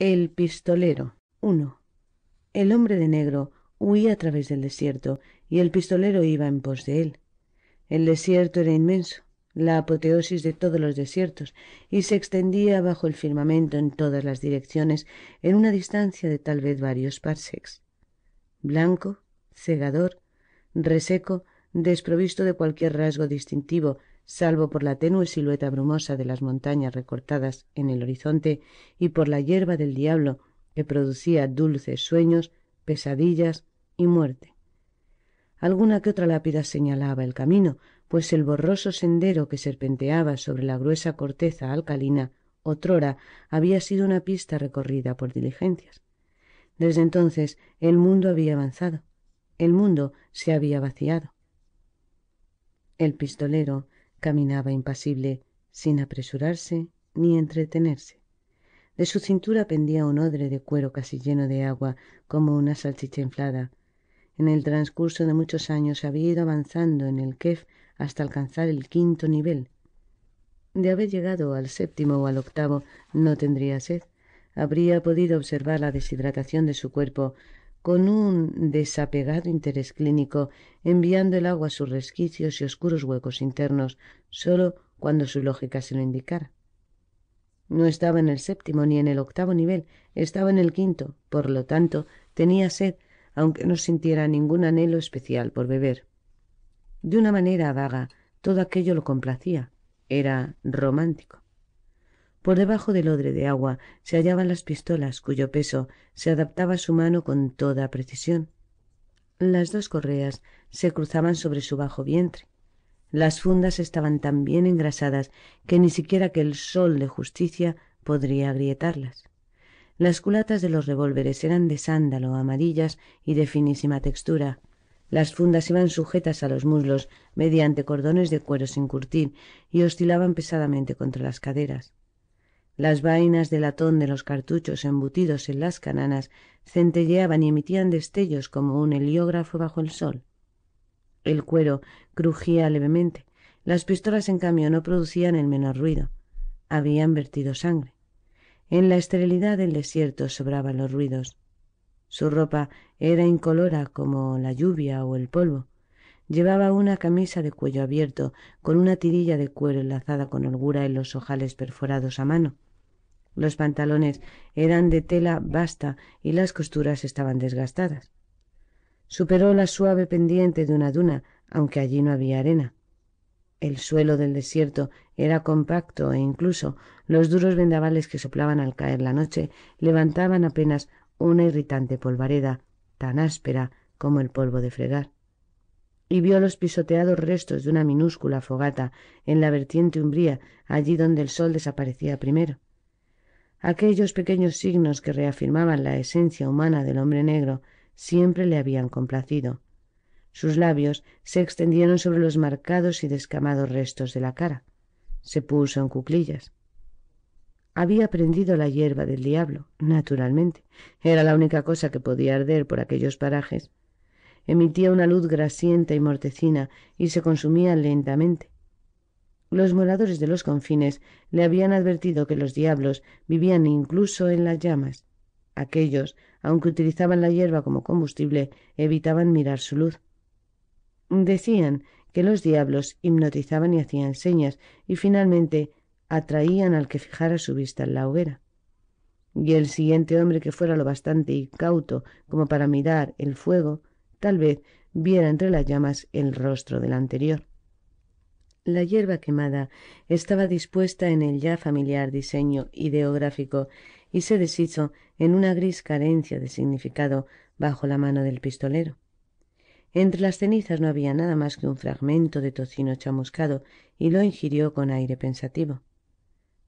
El pistolero. i El hombre de negro huía a través del desierto y el pistolero iba en pos de él. El desierto era inmenso, la apoteosis de todos los desiertos, y se extendía bajo el firmamento en todas las direcciones en una distancia de tal vez varios parsecs. Blanco, cegador, reseco, desprovisto de cualquier rasgo distintivo, salvo por la tenue silueta brumosa de las montañas recortadas en el horizonte y por la hierba del diablo que producía dulces sueños, pesadillas y muerte. Alguna que otra lápida señalaba el camino, pues el borroso sendero que serpenteaba sobre la gruesa corteza alcalina otrora había sido una pista recorrida por diligencias. Desde entonces el mundo había avanzado, el mundo se había vaciado. El pistolero, caminaba impasible sin apresurarse ni entretenerse de su cintura pendía un odre de cuero casi lleno de agua como una salchicha inflada en el transcurso de muchos años había ido avanzando en el kef hasta alcanzar el quinto nivel de haber llegado al séptimo o al octavo no tendría sed habría podido observar la deshidratación de su cuerpo con un desapegado interés clínico, enviando el agua a sus resquicios y oscuros huecos internos, sólo cuando su lógica se lo indicara. No estaba en el séptimo ni en el octavo nivel, estaba en el quinto, por lo tanto, tenía sed, aunque no sintiera ningún anhelo especial por beber. De una manera vaga, todo aquello lo complacía, era romántico. Por debajo del odre de agua se hallaban las pistolas, cuyo peso se adaptaba a su mano con toda precisión. Las dos correas se cruzaban sobre su bajo vientre. Las fundas estaban tan bien engrasadas que ni siquiera que el sol de justicia podría agrietarlas. Las culatas de los revólveres eran de sándalo, amarillas y de finísima textura. Las fundas iban sujetas a los muslos mediante cordones de cuero sin curtir y oscilaban pesadamente contra las caderas. Las vainas de latón de los cartuchos embutidos en las cananas centelleaban y emitían destellos como un heliógrafo bajo el sol. El cuero crujía levemente. Las pistolas, en cambio, no producían el menor ruido. Habían vertido sangre. En la esterilidad del desierto sobraban los ruidos. Su ropa era incolora como la lluvia o el polvo. Llevaba una camisa de cuello abierto, con una tirilla de cuero enlazada con holgura en los ojales perforados a mano. Los pantalones eran de tela vasta y las costuras estaban desgastadas. Superó la suave pendiente de una duna, aunque allí no había arena. El suelo del desierto era compacto e incluso los duros vendavales que soplaban al caer la noche levantaban apenas una irritante polvareda, tan áspera como el polvo de fregar. Y vio los pisoteados restos de una minúscula fogata en la vertiente umbría, allí donde el sol desaparecía primero. Aquellos pequeños signos que reafirmaban la esencia humana del hombre negro siempre le habían complacido. Sus labios se extendieron sobre los marcados y descamados restos de la cara. Se puso en cuclillas. Había prendido la hierba del diablo, naturalmente. Era la única cosa que podía arder por aquellos parajes. Emitía una luz grasienta y mortecina y se consumía lentamente. Los moradores de los confines le habían advertido que los diablos vivían incluso en las llamas. Aquellos, aunque utilizaban la hierba como combustible, evitaban mirar su luz. Decían que los diablos hipnotizaban y hacían señas, y finalmente atraían al que fijara su vista en la hoguera. Y el siguiente hombre que fuera lo bastante incauto como para mirar el fuego, tal vez viera entre las llamas el rostro del anterior la hierba quemada estaba dispuesta en el ya familiar diseño ideográfico y se deshizo en una gris carencia de significado bajo la mano del pistolero. Entre las cenizas no había nada más que un fragmento de tocino chamuscado y lo ingirió con aire pensativo.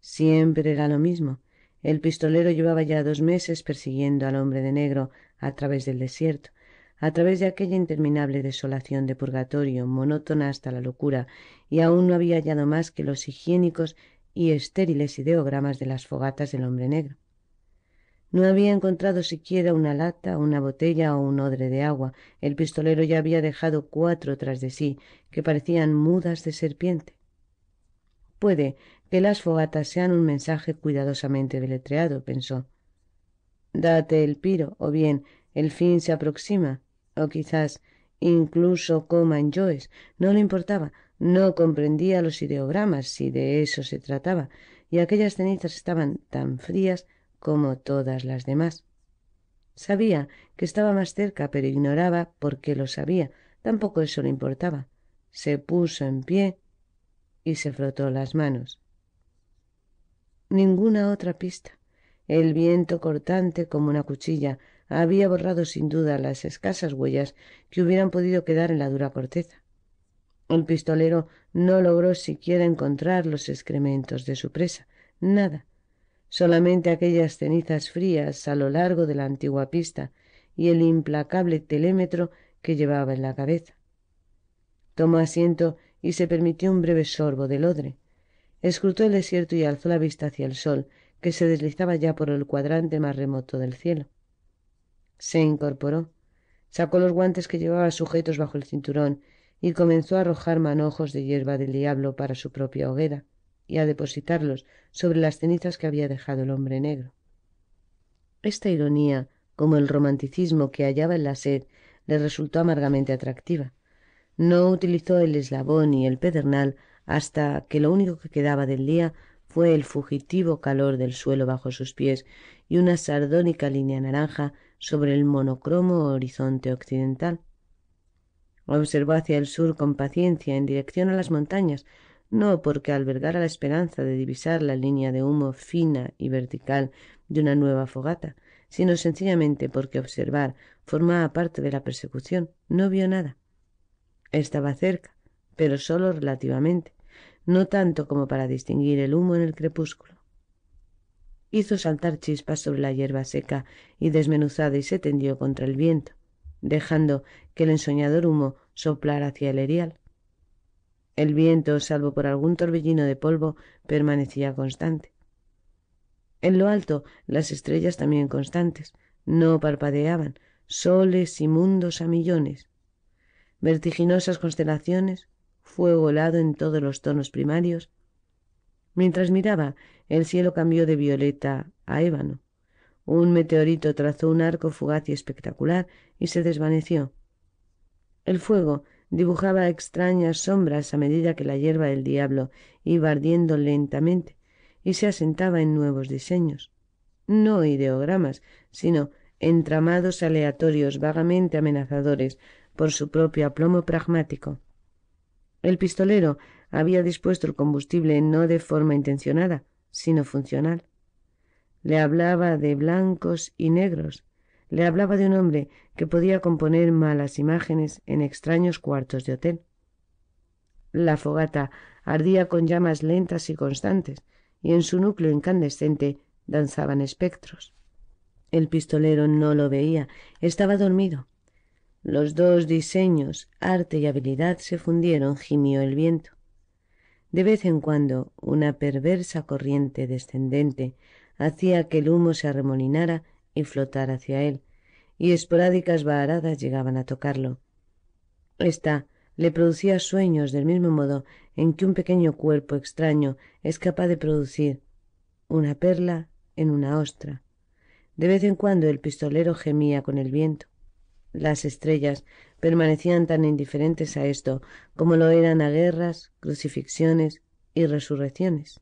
Siempre era lo mismo. El pistolero llevaba ya dos meses persiguiendo al hombre de negro a través del desierto, a través de aquella interminable desolación de purgatorio, monótona hasta la locura, y aún no había hallado más que los higiénicos y estériles ideogramas de las fogatas del hombre negro. No había encontrado siquiera una lata, una botella o un odre de agua. El pistolero ya había dejado cuatro tras de sí, que parecían mudas de serpiente. Puede que las fogatas sean un mensaje cuidadosamente deletreado, pensó. Date el piro, o bien el fin se aproxima o quizás incluso Coman Joyce. No le importaba, no comprendía los ideogramas si de eso se trataba, y aquellas cenizas estaban tan frías como todas las demás. Sabía que estaba más cerca, pero ignoraba por qué lo sabía. Tampoco eso le importaba. Se puso en pie y se frotó las manos. Ninguna otra pista. El viento cortante como una cuchilla, había borrado sin duda las escasas huellas que hubieran podido quedar en la dura corteza. El pistolero no logró siquiera encontrar los excrementos de su presa, nada, solamente aquellas cenizas frías a lo largo de la antigua pista y el implacable telémetro que llevaba en la cabeza. Tomó asiento y se permitió un breve sorbo de lodre. Escrutó el desierto y alzó la vista hacia el sol, que se deslizaba ya por el cuadrante más remoto del cielo. Se incorporó, sacó los guantes que llevaba sujetos bajo el cinturón y comenzó a arrojar manojos de hierba del diablo para su propia hoguera y a depositarlos sobre las cenizas que había dejado el hombre negro. Esta ironía, como el romanticismo que hallaba en la sed, le resultó amargamente atractiva. No utilizó el eslabón y el pedernal hasta que lo único que quedaba del día fue el fugitivo calor del suelo bajo sus pies y una sardónica línea naranja sobre el monocromo horizonte occidental. Observó hacia el sur con paciencia en dirección a las montañas, no porque albergara la esperanza de divisar la línea de humo fina y vertical de una nueva fogata, sino sencillamente porque observar formaba parte de la persecución. No vio nada. Estaba cerca, pero solo relativamente, no tanto como para distinguir el humo en el crepúsculo hizo saltar chispas sobre la hierba seca y desmenuzada y se tendió contra el viento, dejando que el ensoñador humo soplara hacia el erial. El viento, salvo por algún torbellino de polvo, permanecía constante. En lo alto, las estrellas también constantes, no parpadeaban, soles y mundos a millones. Vertiginosas constelaciones, fuego helado en todos los tonos primarios. Mientras miraba, el cielo cambió de violeta a ébano. Un meteorito trazó un arco fugaz y espectacular y se desvaneció. El fuego dibujaba extrañas sombras a medida que la hierba del diablo iba ardiendo lentamente y se asentaba en nuevos diseños. No ideogramas, sino entramados aleatorios vagamente amenazadores por su propio aplomo pragmático. El pistolero había dispuesto el combustible no de forma intencionada, sino funcional. Le hablaba de blancos y negros, le hablaba de un hombre que podía componer malas imágenes en extraños cuartos de hotel. La fogata ardía con llamas lentas y constantes, y en su núcleo incandescente danzaban espectros. El pistolero no lo veía, estaba dormido. Los dos diseños, arte y habilidad, se fundieron, gimió el viento. De vez en cuando una perversa corriente descendente hacía que el humo se arremolinara y flotara hacia él, y esporádicas varadas llegaban a tocarlo. Esta le producía sueños del mismo modo en que un pequeño cuerpo extraño es capaz de producir una perla en una ostra. De vez en cuando el pistolero gemía con el viento. Las estrellas permanecían tan indiferentes a esto como lo eran a guerras, crucifixiones y resurrecciones.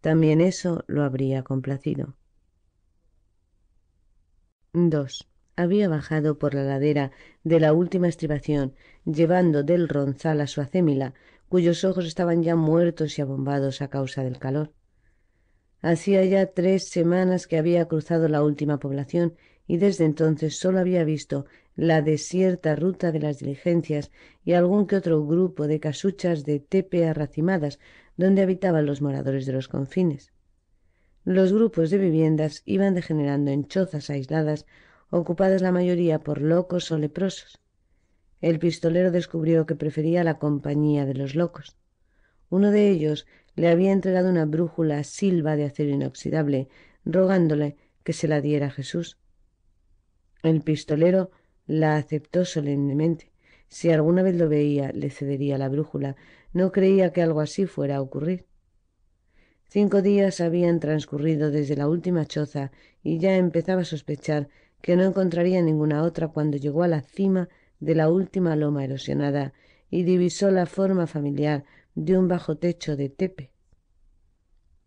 También eso lo habría complacido. 2. Había bajado por la ladera de la última estribación, llevando del ronzal a su acémila, cuyos ojos estaban ya muertos y abombados a causa del calor. Hacía ya tres semanas que había cruzado la última población y desde entonces sólo había visto la desierta ruta de las diligencias y algún que otro grupo de casuchas de tepe arracimadas donde habitaban los moradores de los confines. Los grupos de viviendas iban degenerando en chozas aisladas, ocupadas la mayoría por locos o leprosos. El pistolero descubrió que prefería la compañía de los locos. Uno de ellos le había entregado una brújula silva de acero inoxidable, rogándole que se la diera a Jesús. El pistolero la aceptó solemnemente. Si alguna vez lo veía, le cedería la brújula. No creía que algo así fuera a ocurrir. Cinco días habían transcurrido desde la última choza y ya empezaba a sospechar que no encontraría ninguna otra cuando llegó a la cima de la última loma erosionada y divisó la forma familiar de un bajo techo de tepe.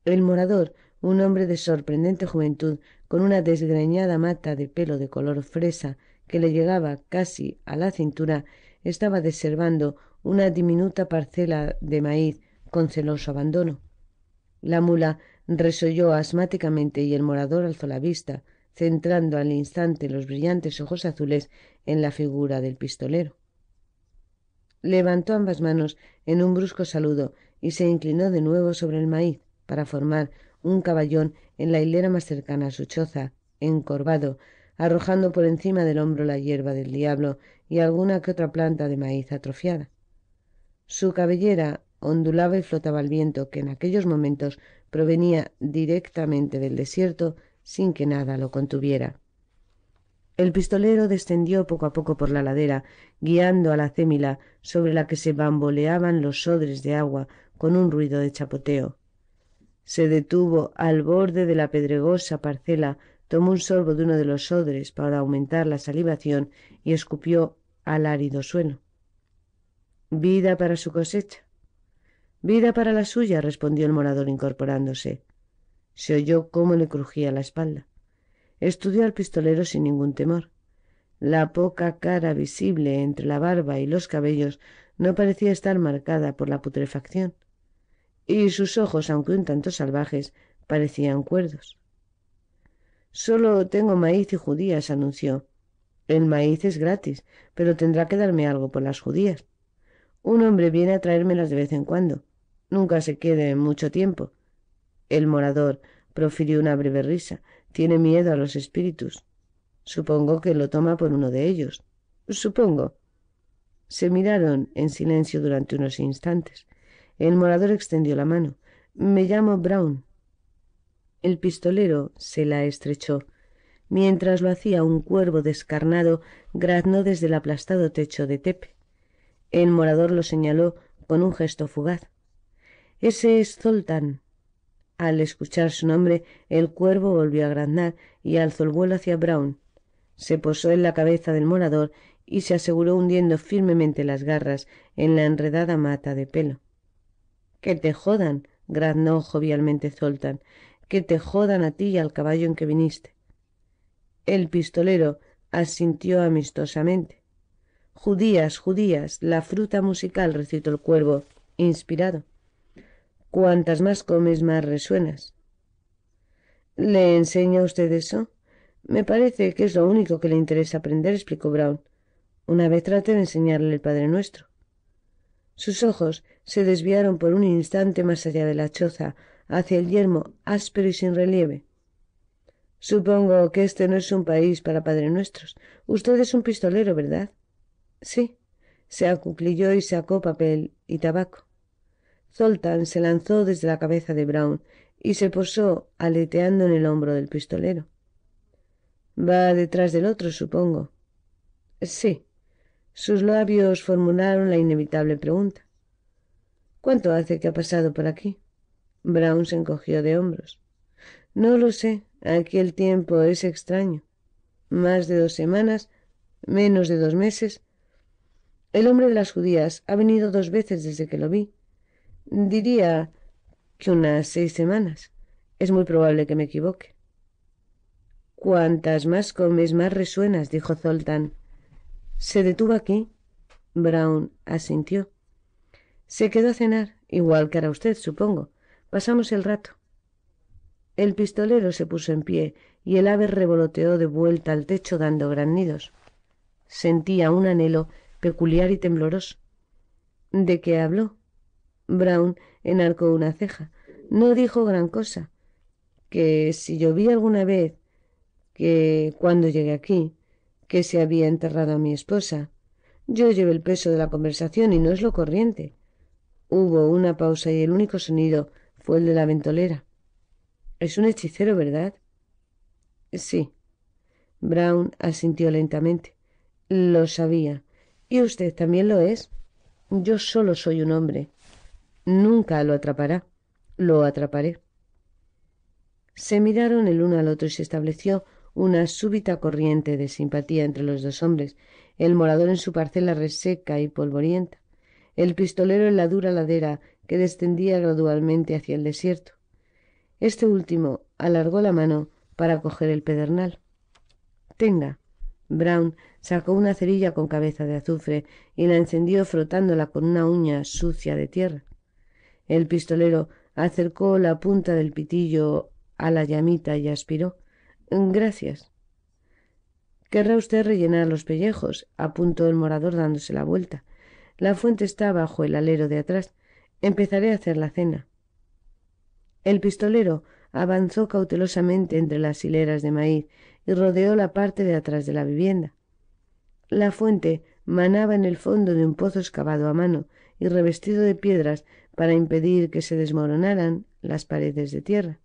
El morador, un hombre de sorprendente juventud, con una desgreñada mata de pelo de color fresa que le llegaba casi a la cintura, estaba deservando una diminuta parcela de maíz con celoso abandono. La mula resolló asmáticamente y el morador alzó la vista, centrando al instante los brillantes ojos azules en la figura del pistolero. Levantó ambas manos en un brusco saludo y se inclinó de nuevo sobre el maíz para formar un caballón en la hilera más cercana a su choza, encorvado, arrojando por encima del hombro la hierba del diablo y alguna que otra planta de maíz atrofiada. Su cabellera ondulaba y flotaba al viento que en aquellos momentos provenía directamente del desierto sin que nada lo contuviera. El pistolero descendió poco a poco por la ladera, guiando a la cémila sobre la que se bamboleaban los sodres de agua con un ruido de chapoteo. Se detuvo al borde de la pedregosa parcela tomó un sorbo de uno de los odres para aumentar la salivación y escupió al árido suelo. Vida para su cosecha. Vida para la suya, respondió el morador incorporándose. Se oyó cómo le crujía la espalda. Estudió al pistolero sin ningún temor. La poca cara visible entre la barba y los cabellos no parecía estar marcada por la putrefacción, y sus ojos, aunque un tanto salvajes, parecían cuerdos. Solo tengo maíz y judías, anunció. El maíz es gratis, pero tendrá que darme algo por las judías. Un hombre viene a traérmelas de vez en cuando. Nunca se quede mucho tiempo. El morador profirió una breve risa. Tiene miedo a los espíritus. Supongo que lo toma por uno de ellos. Supongo. Se miraron en silencio durante unos instantes. El morador extendió la mano. Me llamo Brown. El pistolero se la estrechó. Mientras lo hacía un cuervo descarnado, graznó desde el aplastado techo de Tepe. El morador lo señaló con un gesto fugaz. Ese es Zoltán. Al escuchar su nombre, el cuervo volvió a graznar y alzó el vuelo hacia Brown. Se posó en la cabeza del morador y se aseguró hundiendo firmemente las garras en la enredada mata de pelo. Que te jodan, graznó jovialmente Zoltán que te jodan a ti y al caballo en que viniste. El pistolero asintió amistosamente. Judías, judías, la fruta musical, recitó el cuervo, inspirado. Cuantas más comes, más resuenas. ¿Le enseña usted eso? Me parece que es lo único que le interesa aprender, explicó Brown. Una vez trate de enseñarle el Padre Nuestro. Sus ojos se desviaron por un instante más allá de la choza, hacia el yermo áspero y sin relieve. Supongo que este no es un país para padre nuestros. Usted es un pistolero, ¿verdad? Sí. Se acuclilló y sacó papel y tabaco. Zoltan se lanzó desde la cabeza de Brown y se posó aleteando en el hombro del pistolero. Va detrás del otro, supongo. Sí. Sus labios formularon la inevitable pregunta. ¿Cuánto hace que ha pasado por aquí? Brown se encogió de hombros. No lo sé, aquí el tiempo es extraño. Más de dos semanas, menos de dos meses. El hombre de las judías ha venido dos veces desde que lo vi. Diría que unas seis semanas. Es muy probable que me equivoque. Cuantas más comes, más resuenas, dijo Zoltán. Se detuvo aquí. Brown asintió. Se quedó a cenar, igual que hará usted, supongo pasamos el rato el pistolero se puso en pie y el ave revoloteó de vuelta al techo dando gran nidos sentía un anhelo peculiar y tembloroso de qué habló brown enarcó una ceja no dijo gran cosa que si yo vi alguna vez que cuando llegué aquí que se había enterrado a mi esposa yo llevé el peso de la conversación y no es lo corriente hubo una pausa y el único sonido fue el de la ventolera. Es un hechicero, ¿verdad? Sí. Brown asintió lentamente. Lo sabía. Y usted también lo es. Yo solo soy un hombre. Nunca lo atrapará. Lo atraparé. Se miraron el uno al otro y se estableció una súbita corriente de simpatía entre los dos hombres, el morador en su parcela reseca y polvorienta, el pistolero en la dura ladera que descendía gradualmente hacia el desierto. Este último alargó la mano para coger el pedernal. Tenga. Brown sacó una cerilla con cabeza de azufre y la encendió frotándola con una uña sucia de tierra. El pistolero acercó la punta del pitillo a la llamita y aspiró. Gracias. Querrá usted rellenar los pellejos, apuntó el morador dándose la vuelta. La fuente está bajo el alero de atrás. Empezaré a hacer la cena. El pistolero avanzó cautelosamente entre las hileras de maíz y rodeó la parte de atrás de la vivienda. La fuente manaba en el fondo de un pozo excavado a mano y revestido de piedras para impedir que se desmoronaran las paredes de tierra.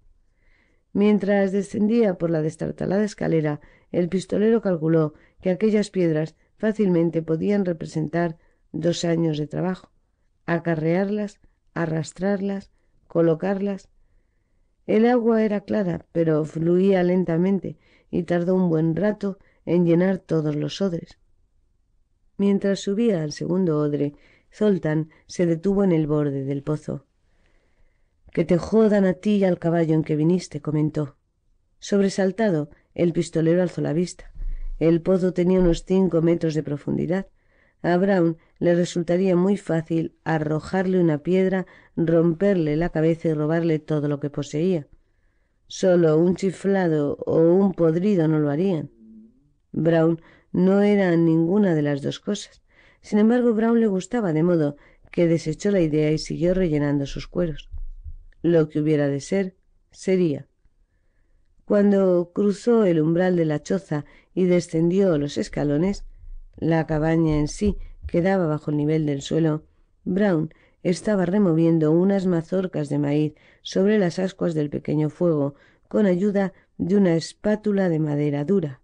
Mientras descendía por la destartalada escalera, el pistolero calculó que aquellas piedras fácilmente podían representar dos años de trabajo acarrearlas, arrastrarlas, colocarlas. El agua era clara, pero fluía lentamente y tardó un buen rato en llenar todos los odres. Mientras subía al segundo odre, Zoltán se detuvo en el borde del pozo. Que te jodan a ti y al caballo en que viniste, comentó. Sobresaltado, el pistolero alzó la vista. El pozo tenía unos cinco metros de profundidad. A le resultaría muy fácil arrojarle una piedra, romperle la cabeza y robarle todo lo que poseía. Solo un chiflado o un podrido no lo harían. Brown no era ninguna de las dos cosas. Sin embargo, Brown le gustaba, de modo que desechó la idea y siguió rellenando sus cueros. Lo que hubiera de ser, sería. Cuando cruzó el umbral de la choza y descendió los escalones, la cabaña en sí Quedaba bajo el nivel del suelo, Brown estaba removiendo unas mazorcas de maíz sobre las ascuas del pequeño fuego con ayuda de una espátula de madera dura.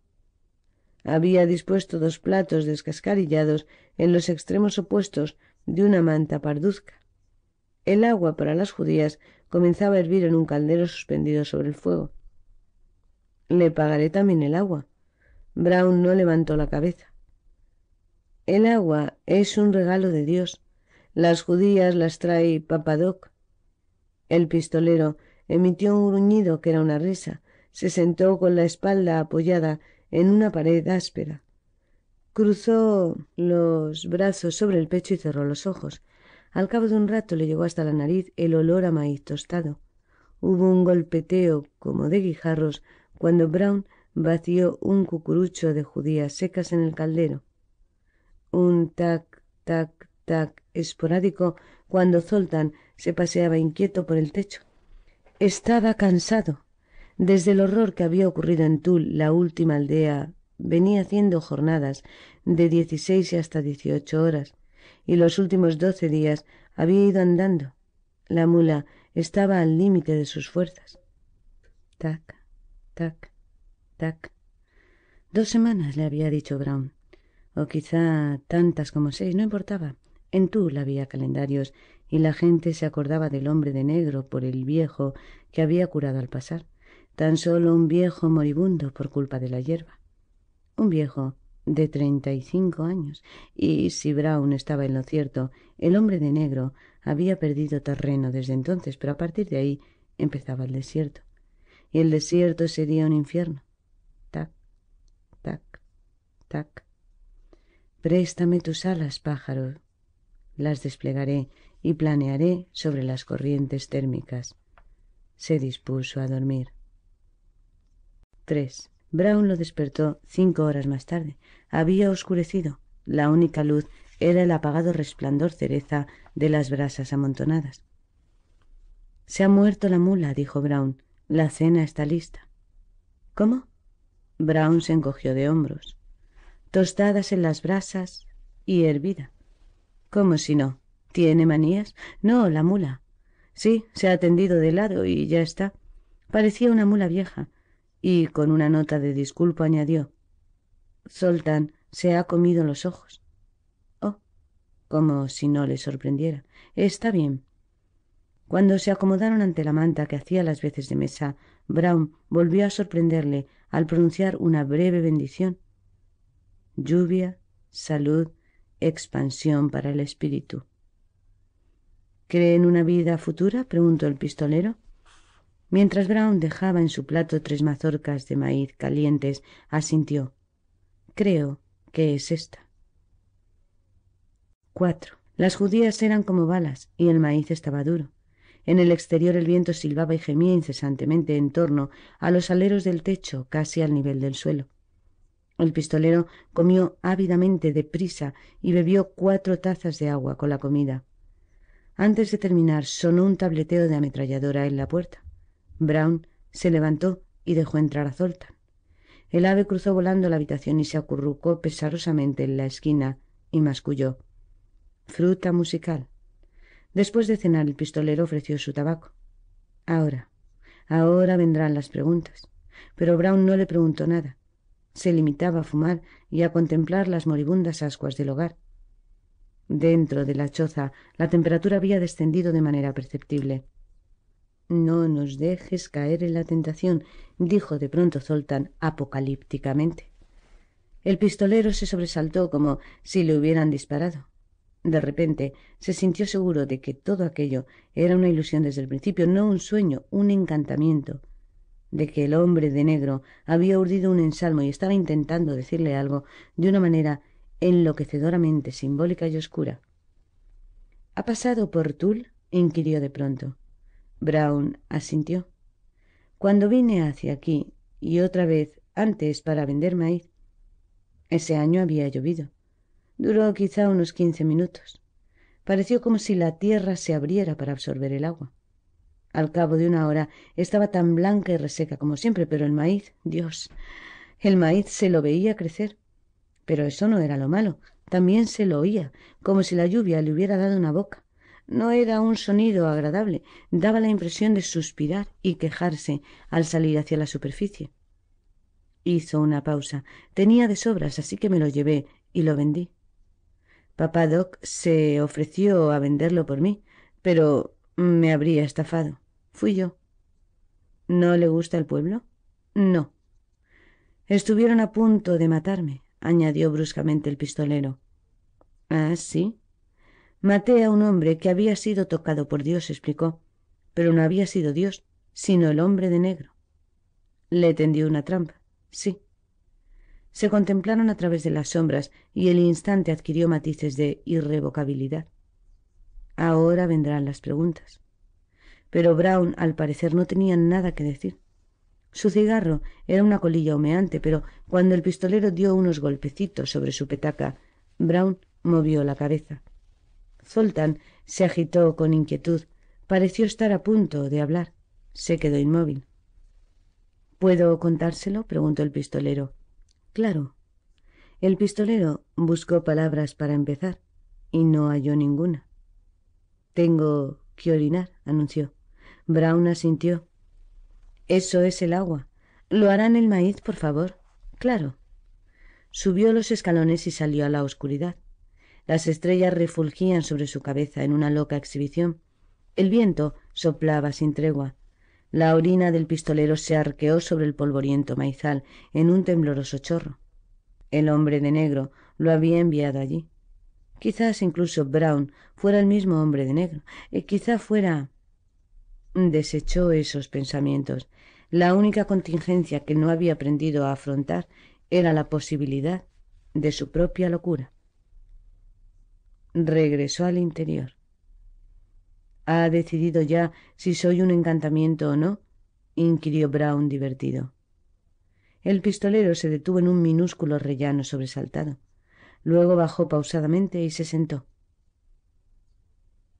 Había dispuesto dos platos descascarillados en los extremos opuestos de una manta parduzca. El agua para las judías comenzaba a hervir en un caldero suspendido sobre el fuego. Le pagaré también el agua. Brown no levantó la cabeza. El agua es un regalo de Dios. Las judías las trae Papadoc. El pistolero emitió un gruñido que era una risa. Se sentó con la espalda apoyada en una pared áspera. Cruzó los brazos sobre el pecho y cerró los ojos. Al cabo de un rato le llegó hasta la nariz el olor a maíz tostado. Hubo un golpeteo como de guijarros cuando Brown vació un cucurucho de judías secas en el caldero un tac, tac, tac esporádico cuando Zoltan se paseaba inquieto por el techo. Estaba cansado. Desde el horror que había ocurrido en Tul, la última aldea, venía haciendo jornadas de dieciséis y hasta dieciocho horas, y los últimos doce días había ido andando. La mula estaba al límite de sus fuerzas. Tac, tac, tac. Dos semanas le había dicho Brown o quizá tantas como seis, no importaba. En la había calendarios y la gente se acordaba del hombre de negro por el viejo que había curado al pasar, tan solo un viejo moribundo por culpa de la hierba. Un viejo de treinta y cinco años, y si Brown estaba en lo cierto, el hombre de negro había perdido terreno desde entonces, pero a partir de ahí empezaba el desierto. Y el desierto sería un infierno. Tac, tac, tac. Préstame tus alas, pájaro. Las desplegaré y planearé sobre las corrientes térmicas. Se dispuso a dormir. 3. Brown lo despertó cinco horas más tarde. Había oscurecido. La única luz era el apagado resplandor cereza de las brasas amontonadas. Se ha muerto la mula, dijo Brown. La cena está lista. ¿Cómo? Brown se encogió de hombros tostadas en las brasas y hervida. ¿Cómo si no? ¿Tiene manías? No, la mula. Sí, se ha tendido de lado y ya está. Parecía una mula vieja, y con una nota de disculpa añadió —Soltan, se ha comido los ojos. Oh, como si no le sorprendiera. Está bien. Cuando se acomodaron ante la manta que hacía las veces de mesa, Brown volvió a sorprenderle al pronunciar una breve bendición lluvia, salud, expansión para el espíritu. ¿Cree en una vida futura? preguntó el pistolero. Mientras Brown dejaba en su plato tres mazorcas de maíz calientes, asintió. Creo que es esta. 4. Las judías eran como balas y el maíz estaba duro. En el exterior el viento silbaba y gemía incesantemente en torno a los aleros del techo, casi al nivel del suelo. El pistolero comió ávidamente de prisa y bebió cuatro tazas de agua con la comida. Antes de terminar sonó un tableteo de ametralladora en la puerta. Brown se levantó y dejó entrar a Zoltan. El ave cruzó volando la habitación y se acurrucó pesarosamente en la esquina y masculló. Fruta musical. Después de cenar, el pistolero ofreció su tabaco. Ahora, ahora vendrán las preguntas. Pero Brown no le preguntó nada se limitaba a fumar y a contemplar las moribundas ascuas del hogar. Dentro de la choza la temperatura había descendido de manera perceptible. No nos dejes caer en la tentación, dijo de pronto Zoltán apocalípticamente. El pistolero se sobresaltó como si le hubieran disparado. De repente se sintió seguro de que todo aquello era una ilusión desde el principio, no un sueño, un encantamiento de que el hombre de negro había urdido un ensalmo y estaba intentando decirle algo de una manera enloquecedoramente simbólica y oscura. ¿Ha pasado por Tul? inquirió de pronto. Brown asintió. Cuando vine hacia aquí, y otra vez antes para vender maíz, ese año había llovido. Duró quizá unos quince minutos. Pareció como si la tierra se abriera para absorber el agua. Al cabo de una hora estaba tan blanca y reseca como siempre, pero el maíz, Dios, el maíz se lo veía crecer. Pero eso no era lo malo, también se lo oía, como si la lluvia le hubiera dado una boca. No era un sonido agradable, daba la impresión de suspirar y quejarse al salir hacia la superficie. Hizo una pausa. Tenía de sobras, así que me lo llevé y lo vendí. Papá Doc se ofreció a venderlo por mí, pero me habría estafado. Fui yo. ¿No le gusta el pueblo? No. Estuvieron a punto de matarme, añadió bruscamente el pistolero. Ah, sí. Maté a un hombre que había sido tocado por Dios, explicó, pero no había sido Dios, sino el hombre de negro. Le tendió una trampa. Sí. Se contemplaron a través de las sombras y el instante adquirió matices de irrevocabilidad. Ahora vendrán las preguntas pero Brown al parecer no tenía nada que decir. Su cigarro era una colilla humeante, pero cuando el pistolero dio unos golpecitos sobre su petaca, Brown movió la cabeza. Zoltan se agitó con inquietud. Pareció estar a punto de hablar. Se quedó inmóvil. ¿Puedo contárselo? preguntó el pistolero. Claro. El pistolero buscó palabras para empezar y no halló ninguna. Tengo que orinar, anunció. Brown asintió. Eso es el agua. Lo harán el maíz, por favor. Claro. Subió los escalones y salió a la oscuridad. Las estrellas refulgían sobre su cabeza en una loca exhibición. El viento soplaba sin tregua. La orina del pistolero se arqueó sobre el polvoriento maizal en un tembloroso chorro. El hombre de negro lo había enviado allí. Quizás incluso Brown fuera el mismo hombre de negro. Y eh, quizá fuera desechó esos pensamientos. La única contingencia que no había aprendido a afrontar era la posibilidad de su propia locura. Regresó al interior. ¿Ha decidido ya si soy un encantamiento o no? inquirió Brown divertido. El pistolero se detuvo en un minúsculo rellano sobresaltado. Luego bajó pausadamente y se sentó.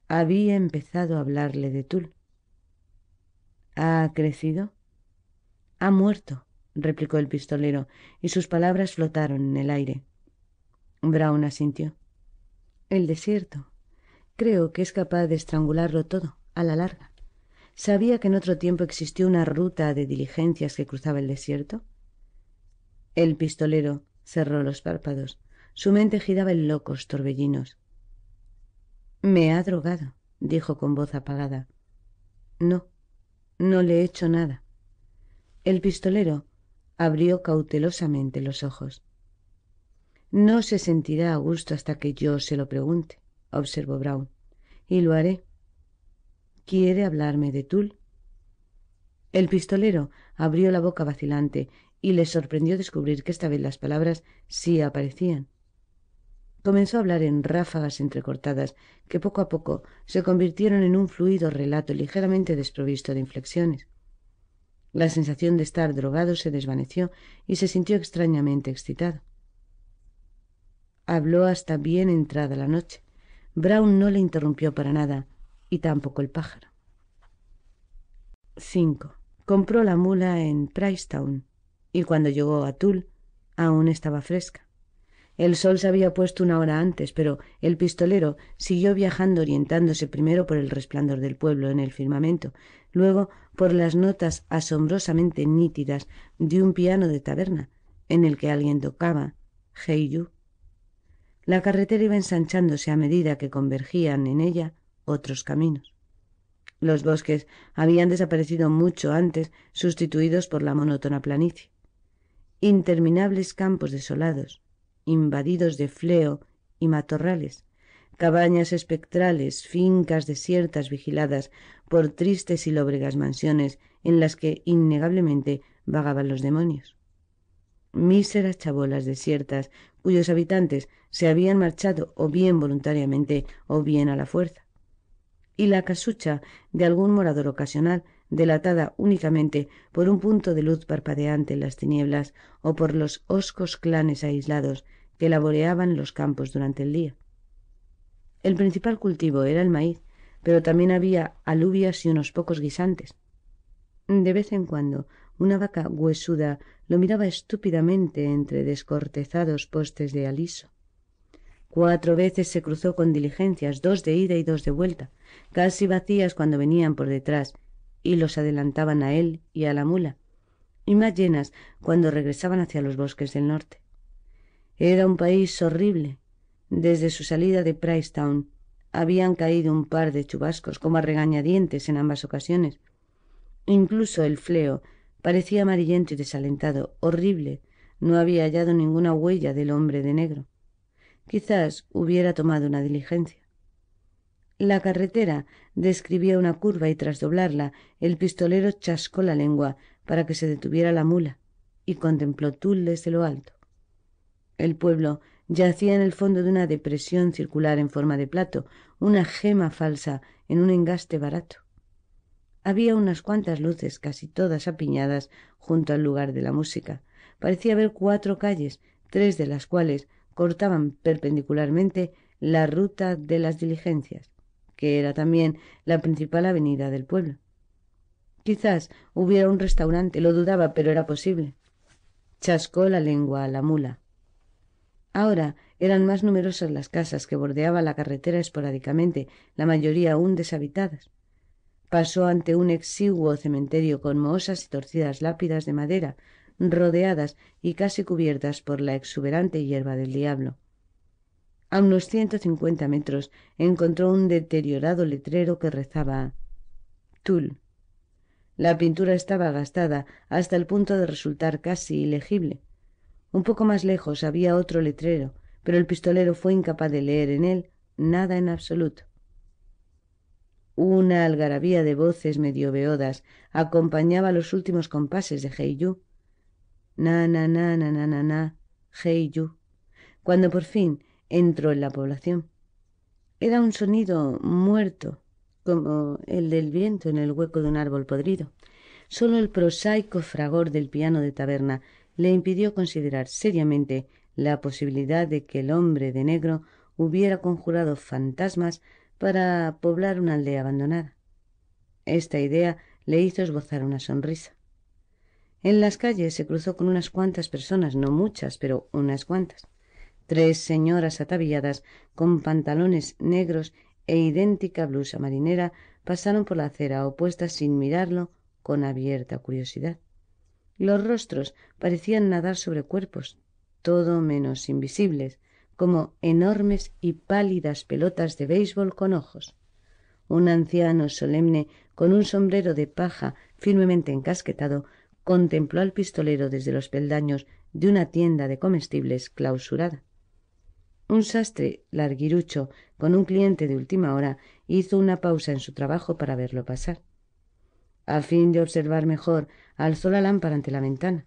Había empezado a hablarle de Tul. ¿Ha crecido? Ha muerto, replicó el pistolero, y sus palabras flotaron en el aire. Brown asintió. El desierto. Creo que es capaz de estrangularlo todo, a la larga. ¿Sabía que en otro tiempo existió una ruta de diligencias que cruzaba el desierto? El pistolero cerró los párpados. Su mente giraba en locos torbellinos. Me ha drogado, dijo con voz apagada. No, no le he hecho nada. El pistolero abrió cautelosamente los ojos. No se sentirá a gusto hasta que yo se lo pregunte, observó Brown, y lo haré. ¿Quiere hablarme de Tul? El pistolero abrió la boca vacilante y le sorprendió descubrir que esta vez las palabras sí aparecían comenzó a hablar en ráfagas entrecortadas que poco a poco se convirtieron en un fluido relato ligeramente desprovisto de inflexiones. La sensación de estar drogado se desvaneció y se sintió extrañamente excitado. Habló hasta bien entrada la noche. Brown no le interrumpió para nada, y tampoco el pájaro. 5. Compró la mula en Pricetown, y cuando llegó a Tull aún estaba fresca. El sol se había puesto una hora antes, pero el pistolero siguió viajando orientándose primero por el resplandor del pueblo en el firmamento, luego por las notas asombrosamente nítidas de un piano de taberna, en el que alguien tocaba Hey La carretera iba ensanchándose a medida que convergían en ella otros caminos. Los bosques habían desaparecido mucho antes, sustituidos por la monótona planicie. Interminables campos desolados, invadidos de fleo y matorrales, cabañas espectrales, fincas desiertas vigiladas por tristes y lóbregas mansiones en las que innegablemente vagaban los demonios. Míseras chabolas desiertas cuyos habitantes se habían marchado o bien voluntariamente o bien a la fuerza. Y la casucha de algún morador ocasional delatada únicamente por un punto de luz parpadeante en las tinieblas o por los oscos clanes aislados que laboreaban los campos durante el día. El principal cultivo era el maíz, pero también había alubias y unos pocos guisantes. De vez en cuando una vaca huesuda lo miraba estúpidamente entre descortezados postes de aliso. Cuatro veces se cruzó con diligencias, dos de ida y dos de vuelta, casi vacías cuando venían por detrás, y los adelantaban a él y a la mula, y más llenas cuando regresaban hacia los bosques del norte. Era un país horrible. Desde su salida de Pricetown habían caído un par de chubascos como a regañadientes en ambas ocasiones. Incluso el fleo parecía amarillento y desalentado, horrible. No había hallado ninguna huella del hombre de negro. Quizás hubiera tomado una diligencia. La carretera describía una curva y tras doblarla el pistolero chascó la lengua para que se detuviera la mula y contempló Tul desde lo alto. El pueblo yacía en el fondo de una depresión circular en forma de plato, una gema falsa en un engaste barato. Había unas cuantas luces, casi todas apiñadas, junto al lugar de la música. Parecía haber cuatro calles, tres de las cuales cortaban perpendicularmente la ruta de las diligencias que era también la principal avenida del pueblo. Quizás hubiera un restaurante, lo dudaba, pero era posible. Chascó la lengua a la mula. Ahora eran más numerosas las casas que bordeaba la carretera esporádicamente, la mayoría aún deshabitadas. Pasó ante un exiguo cementerio con mohosas y torcidas lápidas de madera, rodeadas y casi cubiertas por la exuberante hierba del diablo. A unos cincuenta metros encontró un deteriorado letrero que rezaba Tul. La pintura estaba gastada hasta el punto de resultar casi ilegible. Un poco más lejos había otro letrero, pero el pistolero fue incapaz de leer en él nada en absoluto. Una algarabía de voces medio beodas acompañaba los últimos compases de Heiyu. Na, na, na, na, na, na, na, Heiyu. Cuando por fin entró en la población. Era un sonido muerto, como el del viento en el hueco de un árbol podrido. Solo el prosaico fragor del piano de taberna le impidió considerar seriamente la posibilidad de que el hombre de negro hubiera conjurado fantasmas para poblar una aldea abandonada. Esta idea le hizo esbozar una sonrisa. En las calles se cruzó con unas cuantas personas, no muchas, pero unas cuantas tres señoras ataviadas con pantalones negros e idéntica blusa marinera pasaron por la acera opuesta sin mirarlo con abierta curiosidad. Los rostros parecían nadar sobre cuerpos, todo menos invisibles, como enormes y pálidas pelotas de béisbol con ojos. Un anciano solemne, con un sombrero de paja firmemente encasquetado, contempló al pistolero desde los peldaños de una tienda de comestibles clausurada. Un sastre larguirucho con un cliente de última hora hizo una pausa en su trabajo para verlo pasar. A fin de observar mejor, alzó la lámpara ante la ventana.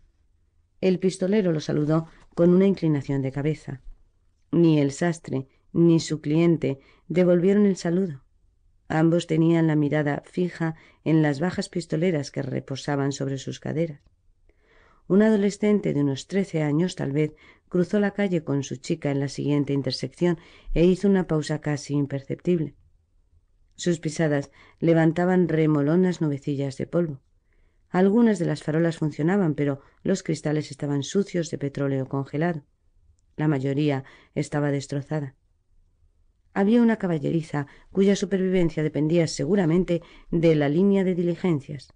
El pistolero lo saludó con una inclinación de cabeza. Ni el sastre ni su cliente devolvieron el saludo. Ambos tenían la mirada fija en las bajas pistoleras que reposaban sobre sus caderas. Un adolescente de unos trece años, tal vez, cruzó la calle con su chica en la siguiente intersección e hizo una pausa casi imperceptible. Sus pisadas levantaban remolonas nubecillas de polvo. Algunas de las farolas funcionaban, pero los cristales estaban sucios de petróleo congelado. La mayoría estaba destrozada. Había una caballeriza cuya supervivencia dependía seguramente de la línea de diligencias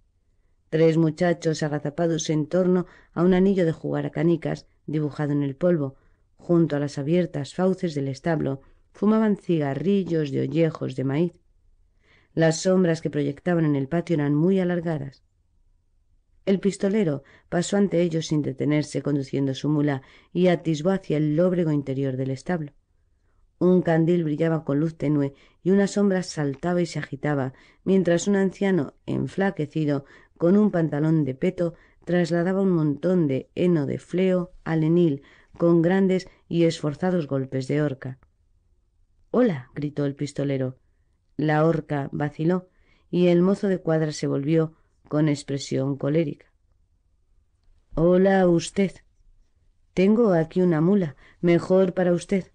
tres muchachos agazapados en torno a un anillo de jugar a canicas dibujado en el polvo, junto a las abiertas fauces del establo, fumaban cigarrillos de ollejos de maíz. Las sombras que proyectaban en el patio eran muy alargadas. El pistolero pasó ante ellos sin detenerse conduciendo su mula y atisbó hacia el lóbrego interior del establo. Un candil brillaba con luz tenue y una sombra saltaba y se agitaba, mientras un anciano enflaquecido con un pantalón de peto, trasladaba un montón de heno de fleo al enil con grandes y esforzados golpes de horca. Hola, gritó el pistolero. La horca vaciló y el mozo de cuadra se volvió con expresión colérica. Hola usted. Tengo aquí una mula, mejor para usted.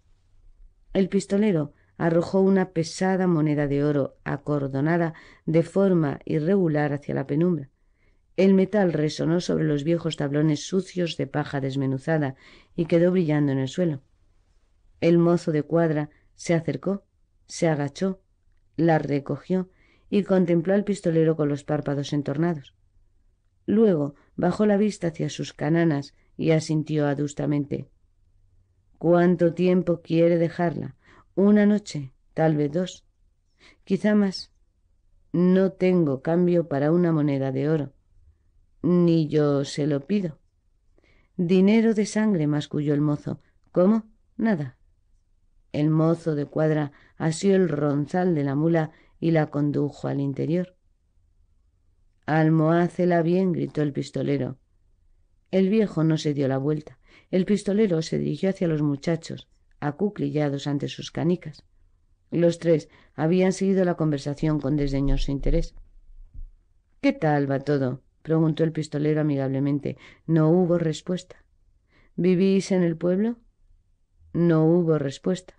El pistolero, arrojó una pesada moneda de oro acordonada de forma irregular hacia la penumbra. El metal resonó sobre los viejos tablones sucios de paja desmenuzada y quedó brillando en el suelo. El mozo de cuadra se acercó, se agachó, la recogió y contempló al pistolero con los párpados entornados. Luego bajó la vista hacia sus cananas y asintió adustamente. ¿Cuánto tiempo quiere dejarla? Una noche, tal vez dos, quizá más. No tengo cambio para una moneda de oro, ni yo se lo pido. Dinero de sangre, masculló el mozo. ¿Cómo? Nada. El mozo de cuadra asió el ronzal de la mula y la condujo al interior. Almohácela bien, gritó el pistolero. El viejo no se dio la vuelta. El pistolero se dirigió hacia los muchachos acuclillados ante sus canicas. Los tres habían seguido la conversación con desdeñoso interés. ¿Qué tal va todo? preguntó el pistolero amigablemente. No hubo respuesta. ¿Vivís en el pueblo? No hubo respuesta.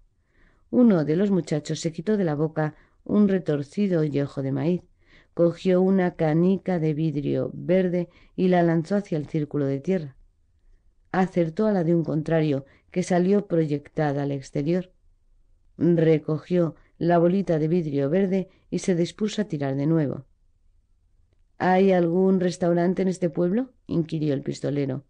Uno de los muchachos se quitó de la boca un retorcido ojo de maíz, cogió una canica de vidrio verde y la lanzó hacia el círculo de tierra. Acertó a la de un contrario que salió proyectada al exterior. Recogió la bolita de vidrio verde y se dispuso a tirar de nuevo. ¿Hay algún restaurante en este pueblo? inquirió el pistolero.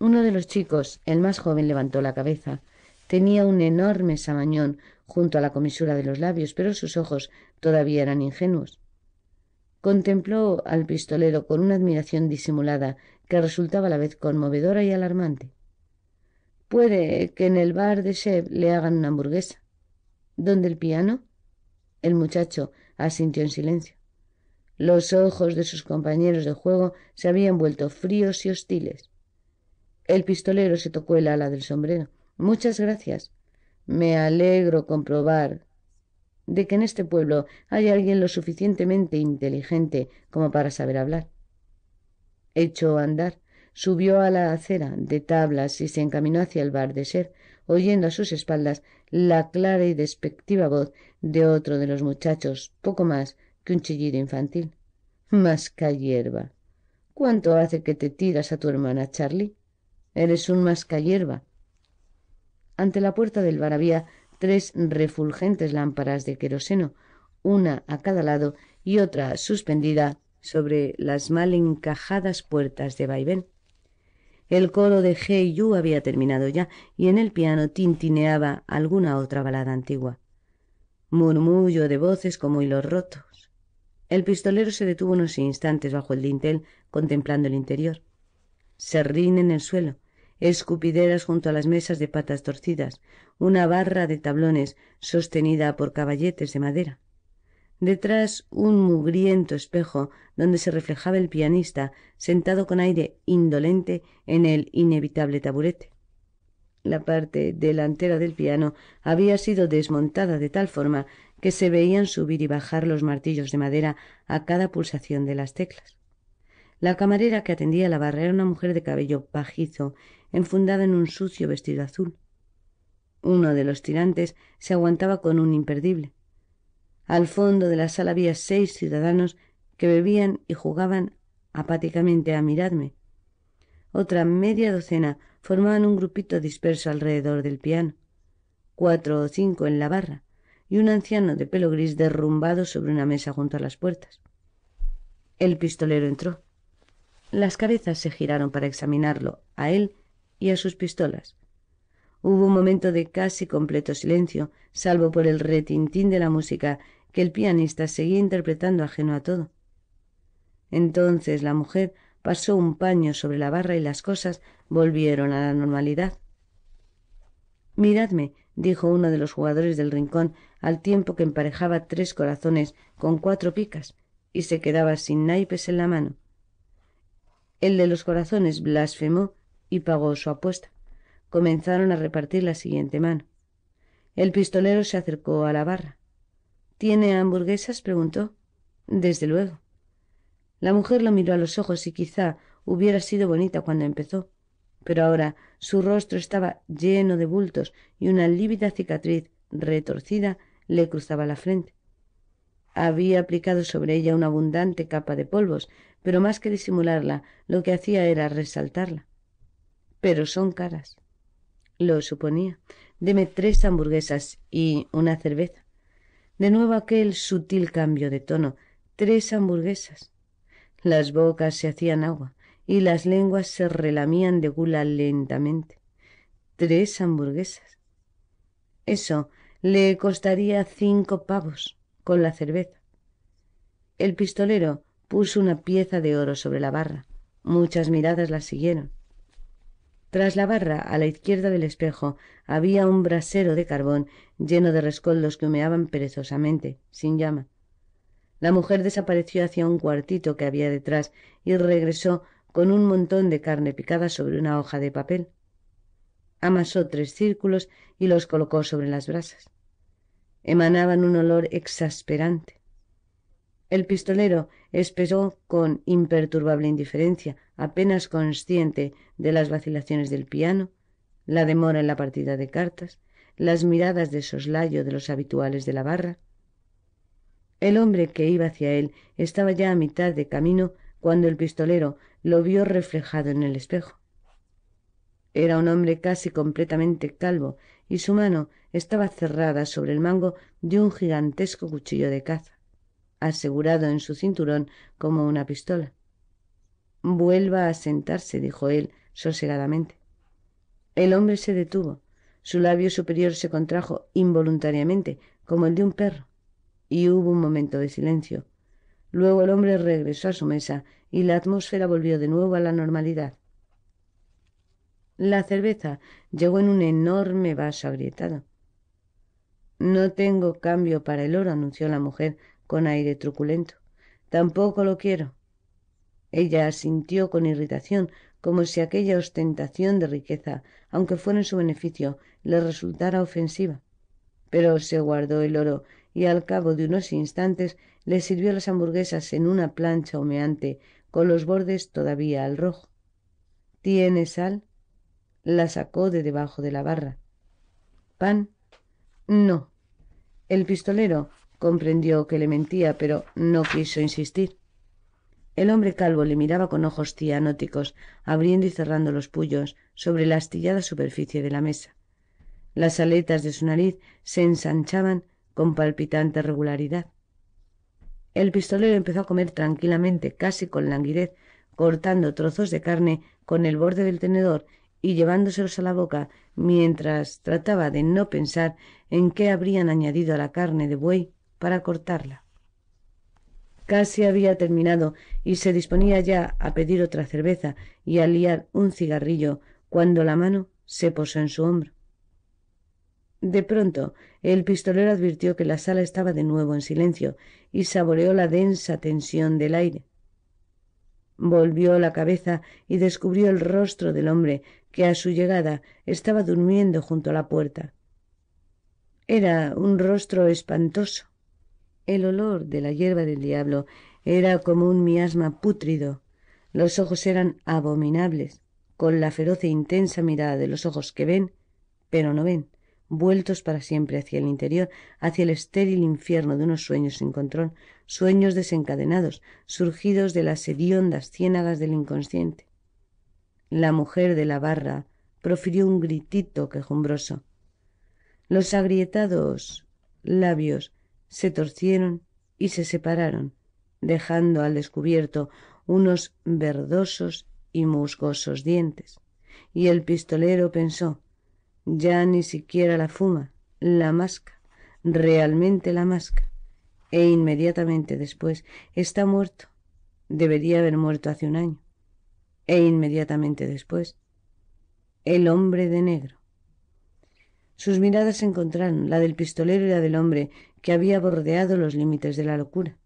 Uno de los chicos, el más joven, levantó la cabeza. Tenía un enorme samañón junto a la comisura de los labios, pero sus ojos todavía eran ingenuos. Contempló al pistolero con una admiración disimulada que resultaba a la vez conmovedora y alarmante. Puede que en el bar de Chef le hagan una hamburguesa. ¿Dónde el piano? El muchacho asintió en silencio. Los ojos de sus compañeros de juego se habían vuelto fríos y hostiles. El pistolero se tocó el ala del sombrero. Muchas gracias. Me alegro comprobar de que en este pueblo hay alguien lo suficientemente inteligente como para saber hablar. Hecho andar Subió a la acera de tablas y se encaminó hacia el bar de Ser, oyendo a sus espaldas la clara y despectiva voz de otro de los muchachos, poco más que un chillido infantil. Masca ¿Cuánto hace que te tiras a tu hermana, Charlie? Eres un yerba Ante la puerta del bar había tres refulgentes lámparas de queroseno, una a cada lado y otra suspendida sobre las mal encajadas puertas de vaivén. El coro de y You había terminado ya y en el piano tintineaba alguna otra balada antigua. Murmullo de voces como hilos rotos. El pistolero se detuvo unos instantes bajo el dintel contemplando el interior. Serrín en el suelo, escupideras junto a las mesas de patas torcidas, una barra de tablones sostenida por caballetes de madera. Detrás un mugriento espejo donde se reflejaba el pianista, sentado con aire indolente en el inevitable taburete. La parte delantera del piano había sido desmontada de tal forma que se veían subir y bajar los martillos de madera a cada pulsación de las teclas. La camarera que atendía la barra era una mujer de cabello pajizo, enfundada en un sucio vestido azul. Uno de los tirantes se aguantaba con un imperdible. Al fondo de la sala había seis ciudadanos que bebían y jugaban apáticamente a mirarme. Otra media docena formaban un grupito disperso alrededor del piano, cuatro o cinco en la barra, y un anciano de pelo gris derrumbado sobre una mesa junto a las puertas. El pistolero entró. Las cabezas se giraron para examinarlo, a él y a sus pistolas. Hubo un momento de casi completo silencio, salvo por el retintín de la música que el pianista seguía interpretando ajeno a todo. Entonces la mujer pasó un paño sobre la barra y las cosas volvieron a la normalidad. Miradme, dijo uno de los jugadores del rincón, al tiempo que emparejaba tres corazones con cuatro picas, y se quedaba sin naipes en la mano. El de los corazones blasfemó y pagó su apuesta comenzaron a repartir la siguiente mano. El pistolero se acercó a la barra. ¿Tiene hamburguesas? preguntó. Desde luego. La mujer lo miró a los ojos y quizá hubiera sido bonita cuando empezó, pero ahora su rostro estaba lleno de bultos y una lívida cicatriz retorcida le cruzaba la frente. Había aplicado sobre ella una abundante capa de polvos, pero más que disimularla, lo que hacía era resaltarla. Pero son caras. Lo suponía. Deme tres hamburguesas y una cerveza. De nuevo aquel sutil cambio de tono. Tres hamburguesas. Las bocas se hacían agua y las lenguas se relamían de gula lentamente. Tres hamburguesas. Eso le costaría cinco pavos con la cerveza. El pistolero puso una pieza de oro sobre la barra. Muchas miradas la siguieron. Tras la barra, a la izquierda del espejo, había un brasero de carbón lleno de rescoldos que humeaban perezosamente, sin llama. La mujer desapareció hacia un cuartito que había detrás y regresó con un montón de carne picada sobre una hoja de papel. Amasó tres círculos y los colocó sobre las brasas. Emanaban un olor exasperante. El pistolero esperó con imperturbable indiferencia, apenas consciente de las vacilaciones del piano, la demora en la partida de cartas, las miradas de soslayo de los habituales de la barra. El hombre que iba hacia él estaba ya a mitad de camino cuando el pistolero lo vio reflejado en el espejo. Era un hombre casi completamente calvo y su mano estaba cerrada sobre el mango de un gigantesco cuchillo de caza, asegurado en su cinturón como una pistola. Vuelva a sentarse, dijo él sosegadamente. El hombre se detuvo. Su labio superior se contrajo involuntariamente, como el de un perro, y hubo un momento de silencio. Luego el hombre regresó a su mesa y la atmósfera volvió de nuevo a la normalidad. La cerveza llegó en un enorme vaso agrietado. No tengo cambio para el oro, anunció la mujer con aire truculento. Tampoco lo quiero. Ella sintió con irritación, como si aquella ostentación de riqueza, aunque fuera en su beneficio, le resultara ofensiva. Pero se guardó el oro y al cabo de unos instantes le sirvió las hamburguesas en una plancha humeante, con los bordes todavía al rojo. ¿Tiene sal? La sacó de debajo de la barra. ¿Pan? No. El pistolero comprendió que le mentía, pero no quiso insistir el hombre calvo le miraba con ojos cianóticos, abriendo y cerrando los puyos sobre la astillada superficie de la mesa. Las aletas de su nariz se ensanchaban con palpitante regularidad. El pistolero empezó a comer tranquilamente, casi con languidez, cortando trozos de carne con el borde del tenedor y llevándoselos a la boca mientras trataba de no pensar en qué habrían añadido a la carne de buey para cortarla. Casi había terminado y se disponía ya a pedir otra cerveza y a liar un cigarrillo cuando la mano se posó en su hombro. De pronto, el pistolero advirtió que la sala estaba de nuevo en silencio y saboreó la densa tensión del aire. Volvió la cabeza y descubrió el rostro del hombre que a su llegada estaba durmiendo junto a la puerta. Era un rostro espantoso, el olor de la hierba del diablo era como un miasma pútrido. Los ojos eran abominables, con la feroz e intensa mirada de los ojos que ven, pero no ven, vueltos para siempre hacia el interior, hacia el estéril infierno de unos sueños sin control, sueños desencadenados, surgidos de las hediondas ciénagas del inconsciente. La mujer de la barra profirió un gritito quejumbroso. Los agrietados labios se torcieron y se separaron, dejando al descubierto unos verdosos y musgosos dientes. Y el pistolero pensó, ya ni siquiera la fuma, la masca, realmente la masca. E inmediatamente después, está muerto, debería haber muerto hace un año. E inmediatamente después, el hombre de negro. Sus miradas se encontraron, la del pistolero y la del hombre que había bordeado los límites de la locura.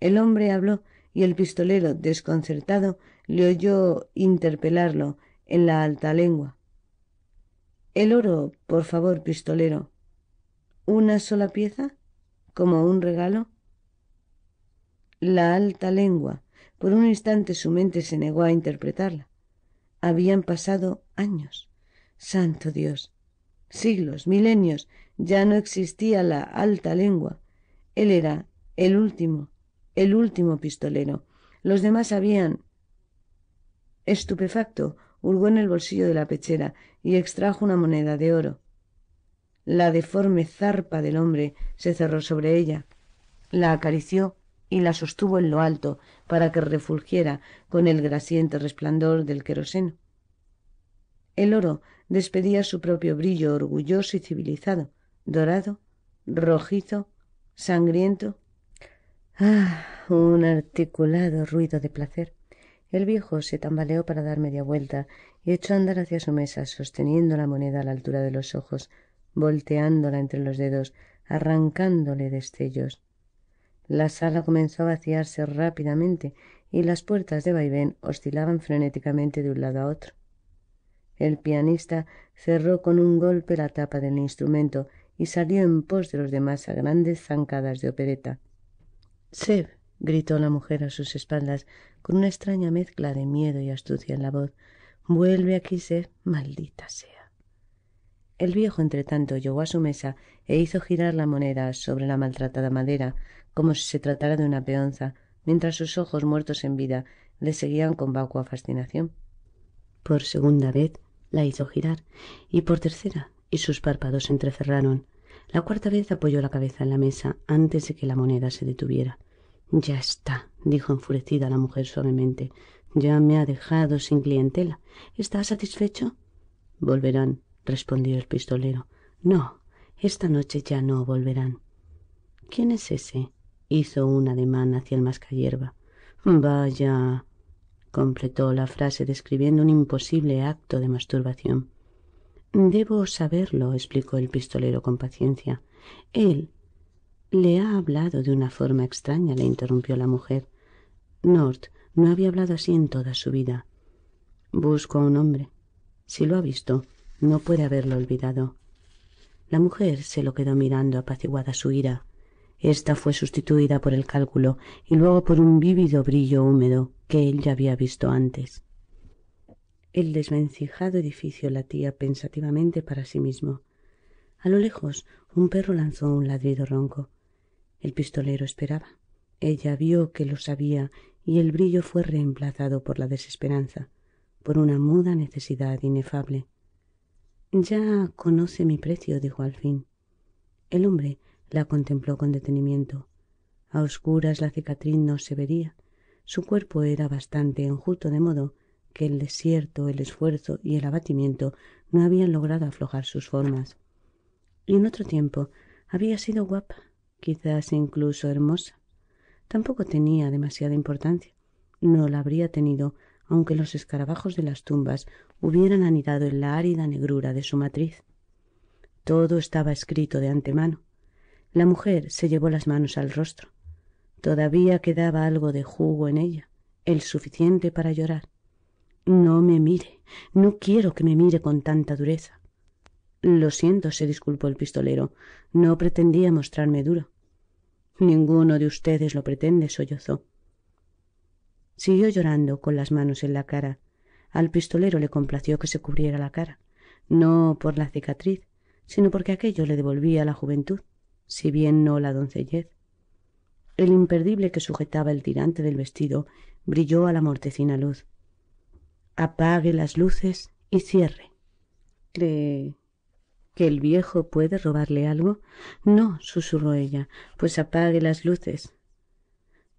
El hombre habló y el pistolero, desconcertado, le oyó interpelarlo en la alta lengua. El oro, por favor, pistolero. ¿Una sola pieza? ¿Como un regalo? La alta lengua. Por un instante su mente se negó a interpretarla. Habían pasado años. Santo Dios siglos, milenios, ya no existía la alta lengua. Él era el último, el último pistolero. Los demás habían... Estupefacto, hurgó en el bolsillo de la pechera y extrajo una moneda de oro. La deforme zarpa del hombre se cerró sobre ella. La acarició y la sostuvo en lo alto para que refulgiera con el grasiente resplandor del queroseno. El oro despedía su propio brillo orgulloso y civilizado, dorado, rojizo, sangriento. Ah, un articulado ruido de placer. El viejo se tambaleó para dar media vuelta y echó a andar hacia su mesa, sosteniendo la moneda a la altura de los ojos, volteándola entre los dedos, arrancándole destellos. La sala comenzó a vaciarse rápidamente y las puertas de vaivén oscilaban frenéticamente de un lado a otro. El pianista cerró con un golpe la tapa del instrumento y salió en pos de los demás a grandes zancadas de opereta. Seb, gritó la mujer a sus espaldas, con una extraña mezcla de miedo y astucia en la voz. Vuelve aquí, Seb, maldita sea. El viejo, entretanto, llegó a su mesa e hizo girar la moneda sobre la maltratada madera, como si se tratara de una peonza, mientras sus ojos muertos en vida le seguían con vacua fascinación. Por segunda vez la hizo girar, y por tercera, y sus párpados se entrecerraron. La cuarta vez apoyó la cabeza en la mesa antes de que la moneda se detuviera. Ya está, dijo enfurecida la mujer suavemente. Ya me ha dejado sin clientela. ¿Está satisfecho? Volverán, respondió el pistolero. No, esta noche ya no volverán. ¿Quién es ese? hizo un ademán hacia el mascayerba. Vaya, completó la frase describiendo un imposible acto de masturbación. Debo saberlo, explicó el pistolero con paciencia. Él le ha hablado de una forma extraña, le interrumpió la mujer. North no había hablado así en toda su vida. Busco a un hombre. Si lo ha visto, no puede haberlo olvidado. La mujer se lo quedó mirando apaciguada su ira. Esta fue sustituida por el cálculo y luego por un vívido brillo húmedo que él ya había visto antes. El desvencijado edificio latía pensativamente para sí mismo. A lo lejos, un perro lanzó un ladrido ronco. El pistolero esperaba. Ella vio que lo sabía y el brillo fue reemplazado por la desesperanza, por una muda necesidad inefable. Ya conoce mi precio, dijo al fin. El hombre la contempló con detenimiento. A oscuras la cicatriz no se vería, su cuerpo era bastante enjuto de modo que el desierto, el esfuerzo y el abatimiento no habían logrado aflojar sus formas. Y en otro tiempo había sido guapa, quizás incluso hermosa. Tampoco tenía demasiada importancia. No la habría tenido aunque los escarabajos de las tumbas hubieran anidado en la árida negrura de su matriz. Todo estaba escrito de antemano. La mujer se llevó las manos al rostro. Todavía quedaba algo de jugo en ella, el suficiente para llorar. No me mire, no quiero que me mire con tanta dureza. Lo siento, se disculpó el pistolero, no pretendía mostrarme duro. Ninguno de ustedes lo pretende, sollozó. Siguió llorando con las manos en la cara. Al pistolero le complació que se cubriera la cara, no por la cicatriz, sino porque aquello le devolvía la juventud, si bien no la doncellez. El imperdible que sujetaba el tirante del vestido brilló a la mortecina luz. Apague las luces y cierre. ¿Cree que el viejo puede robarle algo? No, susurró ella, pues apague las luces.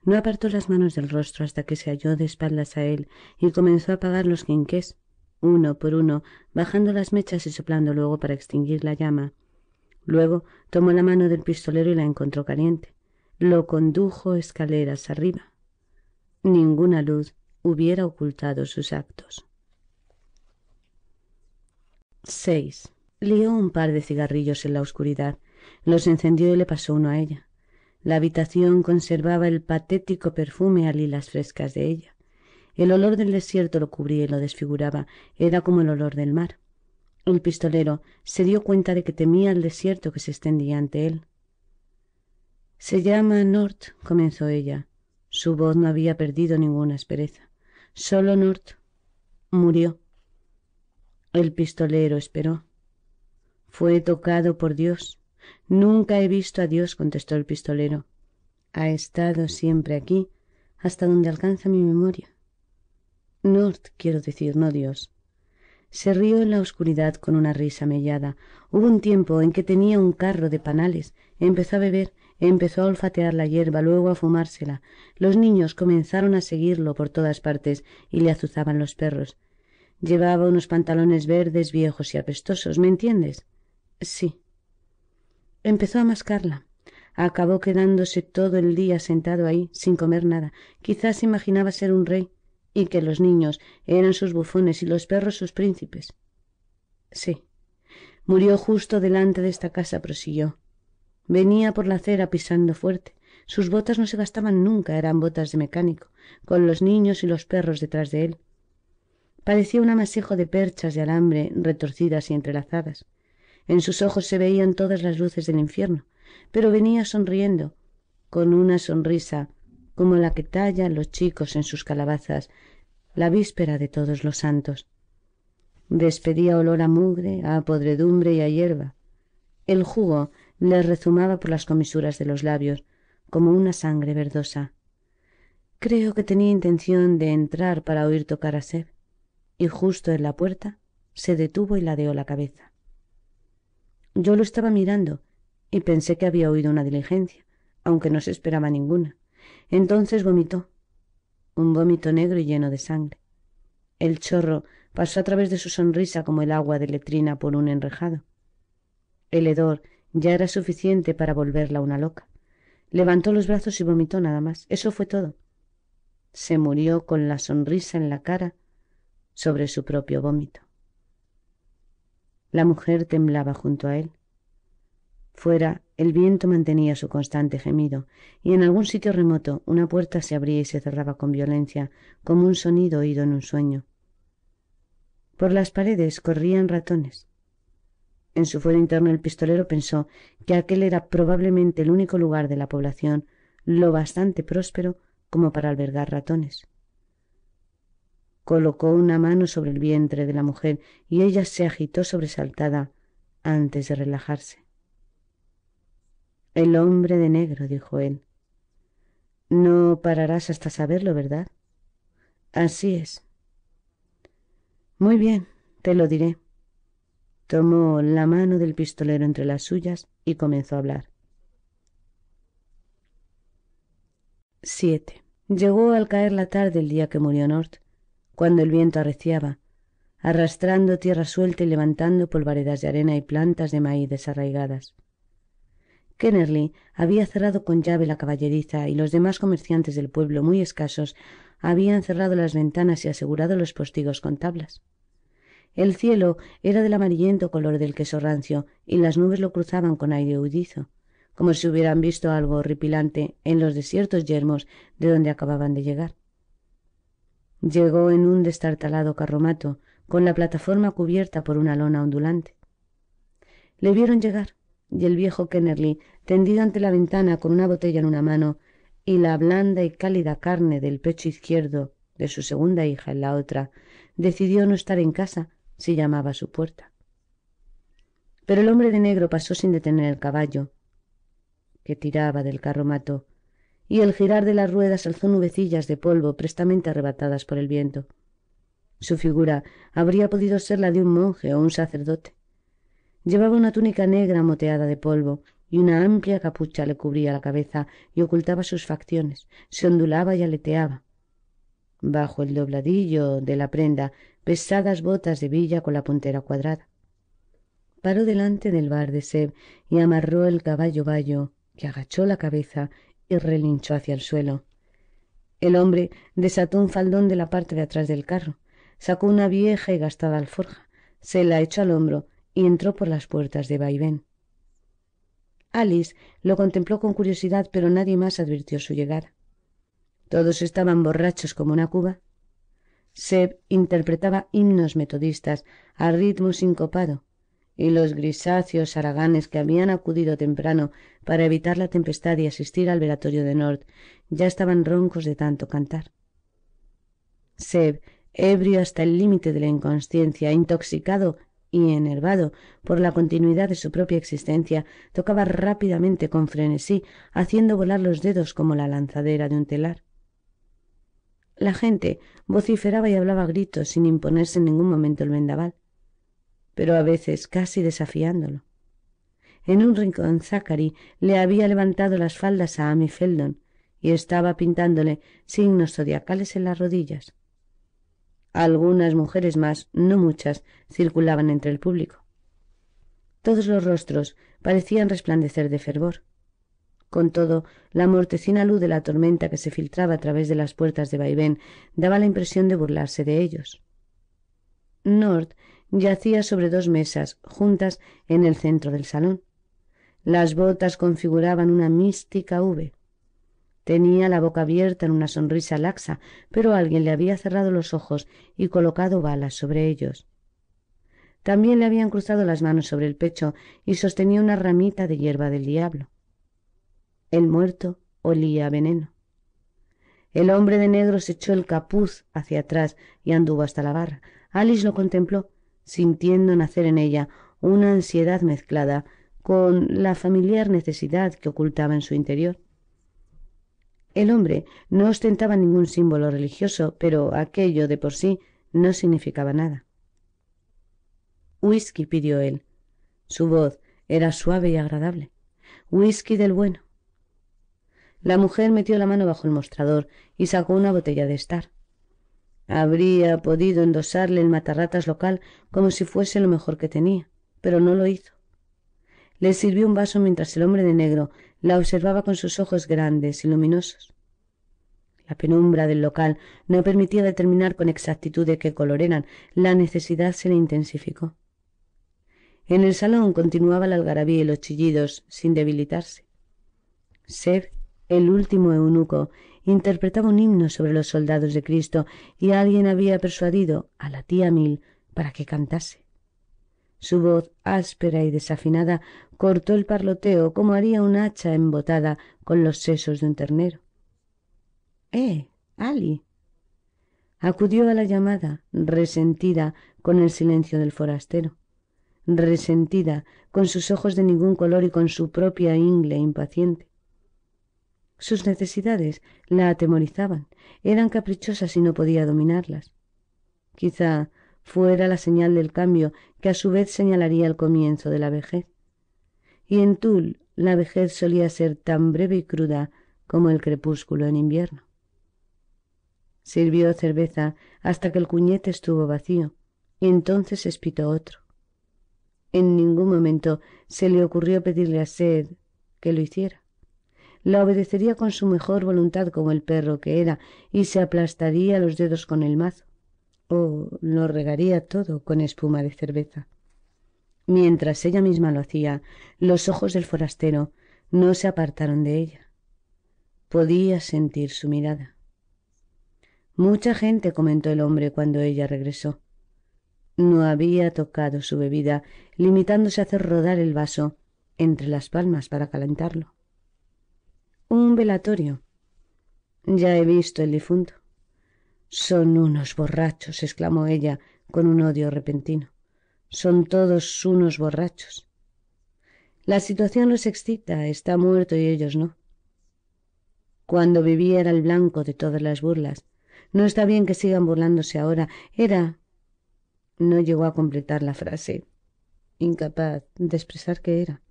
No apartó las manos del rostro hasta que se halló de espaldas a él y comenzó a apagar los quinqués, uno por uno, bajando las mechas y soplando luego para extinguir la llama. Luego tomó la mano del pistolero y la encontró caliente lo condujo escaleras arriba. Ninguna luz hubiera ocultado sus actos. 6. Lió un par de cigarrillos en la oscuridad, los encendió y le pasó uno a ella. La habitación conservaba el patético perfume a lilas frescas de ella. El olor del desierto lo cubría y lo desfiguraba, era como el olor del mar. El pistolero se dio cuenta de que temía el desierto que se extendía ante él. Se llama North», comenzó ella. Su voz no había perdido ninguna aspereza. Solo North?» murió. El pistolero esperó. Fue tocado por Dios. Nunca he visto a Dios, contestó el pistolero. Ha estado siempre aquí, hasta donde alcanza mi memoria. «North, quiero decir, no Dios. Se rió en la oscuridad con una risa mellada. Hubo un tiempo en que tenía un carro de panales, empezó a beber Empezó a olfatear la hierba, luego a fumársela. Los niños comenzaron a seguirlo por todas partes y le azuzaban los perros. Llevaba unos pantalones verdes viejos y apestosos, ¿me entiendes? Sí. Empezó a mascarla. Acabó quedándose todo el día sentado ahí, sin comer nada. Quizás imaginaba ser un rey y que los niños eran sus bufones y los perros sus príncipes. Sí. Murió justo delante de esta casa, prosiguió. Venía por la acera pisando fuerte. Sus botas no se gastaban nunca, eran botas de mecánico, con los niños y los perros detrás de él. Parecía un amasijo de perchas de alambre retorcidas y entrelazadas. En sus ojos se veían todas las luces del infierno, pero venía sonriendo, con una sonrisa como la que tallan los chicos en sus calabazas la víspera de todos los santos. Despedía olor a mugre, a podredumbre y a hierba. El jugo le rezumaba por las comisuras de los labios como una sangre verdosa. Creo que tenía intención de entrar para oír tocar a Seb, y justo en la puerta se detuvo y ladeó la cabeza. Yo lo estaba mirando y pensé que había oído una diligencia, aunque no se esperaba ninguna. Entonces vomitó, un vómito negro y lleno de sangre. El chorro pasó a través de su sonrisa como el agua de letrina por un enrejado. El hedor ya era suficiente para volverla una loca. Levantó los brazos y vomitó nada más. Eso fue todo. Se murió con la sonrisa en la cara sobre su propio vómito. La mujer temblaba junto a él. Fuera, el viento mantenía su constante gemido, y en algún sitio remoto una puerta se abría y se cerraba con violencia, como un sonido oído en un sueño. Por las paredes corrían ratones. En su fuero interno el pistolero pensó que aquel era probablemente el único lugar de la población lo bastante próspero como para albergar ratones. Colocó una mano sobre el vientre de la mujer y ella se agitó sobresaltada antes de relajarse. El hombre de negro, dijo él. No pararás hasta saberlo, ¿verdad? Así es. Muy bien, te lo diré. Tomó la mano del pistolero entre las suyas y comenzó a hablar. 7. Llegó al caer la tarde el día que murió North, cuando el viento arreciaba, arrastrando tierra suelta y levantando polvaredas de arena y plantas de maíz desarraigadas. Kennerly había cerrado con llave la caballeriza y los demás comerciantes del pueblo muy escasos habían cerrado las ventanas y asegurado los postigos con tablas. El cielo era del amarillento color del queso rancio y las nubes lo cruzaban con aire huidizo, como si hubieran visto algo horripilante en los desiertos yermos de donde acababan de llegar. Llegó en un destartalado carromato, con la plataforma cubierta por una lona ondulante. Le vieron llegar, y el viejo Kennerly, tendido ante la ventana con una botella en una mano y la blanda y cálida carne del pecho izquierdo de su segunda hija en la otra, decidió no estar en casa se llamaba a su puerta. Pero el hombre de negro pasó sin detener el caballo que tiraba del carromato, y el girar de las ruedas alzó nubecillas de polvo prestamente arrebatadas por el viento. Su figura habría podido ser la de un monje o un sacerdote. Llevaba una túnica negra moteada de polvo, y una amplia capucha le cubría la cabeza y ocultaba sus facciones, se ondulaba y aleteaba bajo el dobladillo de la prenda pesadas botas de villa con la puntera cuadrada. Paró delante del bar de Seb y amarró el caballo bayo, que agachó la cabeza y relinchó hacia el suelo. El hombre desató un faldón de la parte de atrás del carro, sacó una vieja y gastada alforja, se la echó al hombro y entró por las puertas de vaivén. Alice lo contempló con curiosidad, pero nadie más advirtió su llegada. Todos estaban borrachos como una cuba. Seb interpretaba himnos metodistas a ritmo sincopado, y los grisáceos haraganes que habían acudido temprano para evitar la tempestad y asistir al velatorio de Nord ya estaban roncos de tanto cantar. Seb, ebrio hasta el límite de la inconsciencia, intoxicado y enervado por la continuidad de su propia existencia, tocaba rápidamente con frenesí, haciendo volar los dedos como la lanzadera de un telar. La gente vociferaba y hablaba gritos sin imponerse en ningún momento el vendaval, pero a veces casi desafiándolo. En un rincón Zachary le había levantado las faldas a Amy Feldon y estaba pintándole signos zodiacales en las rodillas. Algunas mujeres más, no muchas, circulaban entre el público. Todos los rostros parecían resplandecer de fervor. Con todo, la mortecina luz de la tormenta que se filtraba a través de las puertas de vaivén daba la impresión de burlarse de ellos. North yacía sobre dos mesas juntas en el centro del salón. Las botas configuraban una mística V. Tenía la boca abierta en una sonrisa laxa, pero alguien le había cerrado los ojos y colocado balas sobre ellos. También le habían cruzado las manos sobre el pecho y sostenía una ramita de hierba del diablo. El muerto olía a veneno. El hombre de negro se echó el capuz hacia atrás y anduvo hasta la barra. Alice lo contempló, sintiendo nacer en ella una ansiedad mezclada con la familiar necesidad que ocultaba en su interior. El hombre no ostentaba ningún símbolo religioso, pero aquello de por sí no significaba nada. Whisky pidió él. Su voz era suave y agradable. Whisky del bueno. La mujer metió la mano bajo el mostrador y sacó una botella de estar. Habría podido endosarle el matarratas local como si fuese lo mejor que tenía, pero no lo hizo. Le sirvió un vaso mientras el hombre de negro la observaba con sus ojos grandes y luminosos. La penumbra del local no permitía determinar con exactitud de qué color eran. La necesidad se le intensificó. En el salón continuaba la algarabía y los chillidos sin debilitarse. Seb el último eunuco interpretaba un himno sobre los soldados de Cristo y alguien había persuadido a la tía Mil para que cantase. Su voz áspera y desafinada cortó el parloteo como haría un hacha embotada con los sesos de un ternero. ¡Eh, Ali! Acudió a la llamada, resentida con el silencio del forastero, resentida con sus ojos de ningún color y con su propia ingle impaciente. Sus necesidades la atemorizaban, eran caprichosas y no podía dominarlas. Quizá fuera la señal del cambio que a su vez señalaría el comienzo de la vejez. Y en Tul la vejez solía ser tan breve y cruda como el crepúsculo en invierno. Sirvió cerveza hasta que el cuñete estuvo vacío, y entonces espitó otro. En ningún momento se le ocurrió pedirle a Sed que lo hiciera la obedecería con su mejor voluntad como el perro que era y se aplastaría los dedos con el mazo o lo regaría todo con espuma de cerveza. Mientras ella misma lo hacía, los ojos del forastero no se apartaron de ella. Podía sentir su mirada. Mucha gente comentó el hombre cuando ella regresó. No había tocado su bebida, limitándose a hacer rodar el vaso entre las palmas para calentarlo. Un velatorio. Ya he visto el difunto. Son unos borrachos, exclamó ella con un odio repentino. Son todos unos borrachos. La situación los excita, está muerto y ellos no. Cuando vivía era el blanco de todas las burlas. No está bien que sigan burlándose ahora. Era... No llegó a completar la frase, incapaz de expresar qué era,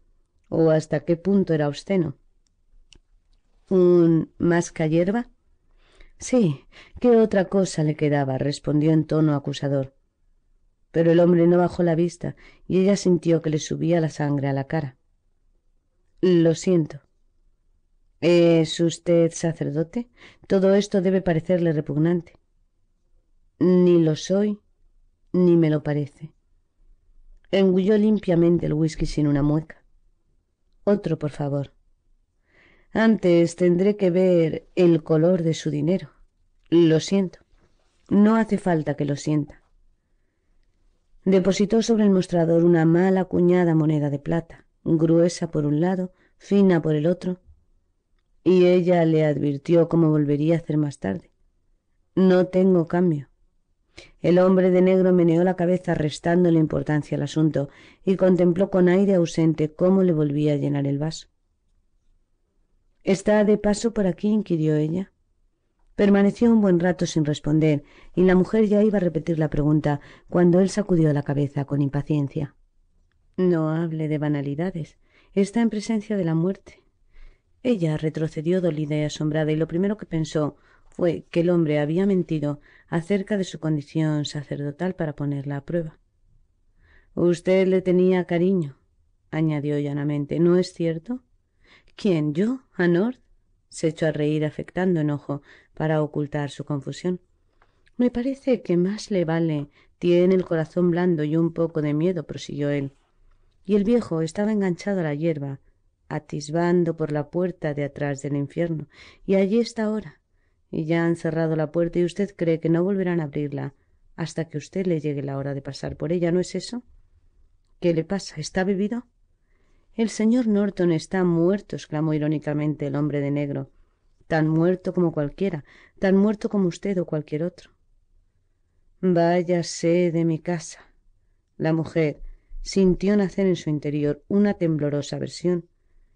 o hasta qué punto era obsceno. ¿Un yerba, Sí, ¿qué otra cosa le quedaba? respondió en tono acusador. Pero el hombre no bajó la vista y ella sintió que le subía la sangre a la cara. Lo siento. ¿Es usted sacerdote? Todo esto debe parecerle repugnante. Ni lo soy, ni me lo parece. Engulló limpiamente el whisky sin una mueca. Otro, por favor. Antes tendré que ver el color de su dinero. Lo siento. No hace falta que lo sienta. Depositó sobre el mostrador una mala cuñada moneda de plata, gruesa por un lado, fina por el otro, y ella le advirtió cómo volvería a hacer más tarde. No tengo cambio. El hombre de negro meneó la cabeza restando la importancia al asunto y contempló con aire ausente cómo le volvía a llenar el vaso. ¿Está de paso por aquí? inquirió ella. Permaneció un buen rato sin responder, y la mujer ya iba a repetir la pregunta, cuando él sacudió la cabeza con impaciencia. No hable de banalidades. Está en presencia de la muerte. Ella retrocedió dolida y asombrada, y lo primero que pensó fue que el hombre había mentido acerca de su condición sacerdotal para ponerla a prueba. Usted le tenía cariño, añadió llanamente, ¿no es cierto? ¿Quién, yo? ¿A North? Se echó a reír afectando enojo para ocultar su confusión. Me parece que más le vale. Tiene el corazón blando y un poco de miedo, prosiguió él. Y el viejo estaba enganchado a la hierba, atisbando por la puerta de atrás del infierno. Y allí está ahora. Y ya han cerrado la puerta y usted cree que no volverán a abrirla hasta que usted le llegue la hora de pasar por ella, ¿no es eso? ¿Qué le pasa? ¿Está bebido? El señor Norton está muerto, exclamó irónicamente el hombre de negro. Tan muerto como cualquiera, tan muerto como usted o cualquier otro. Váyase de mi casa. La mujer sintió nacer en su interior una temblorosa aversión,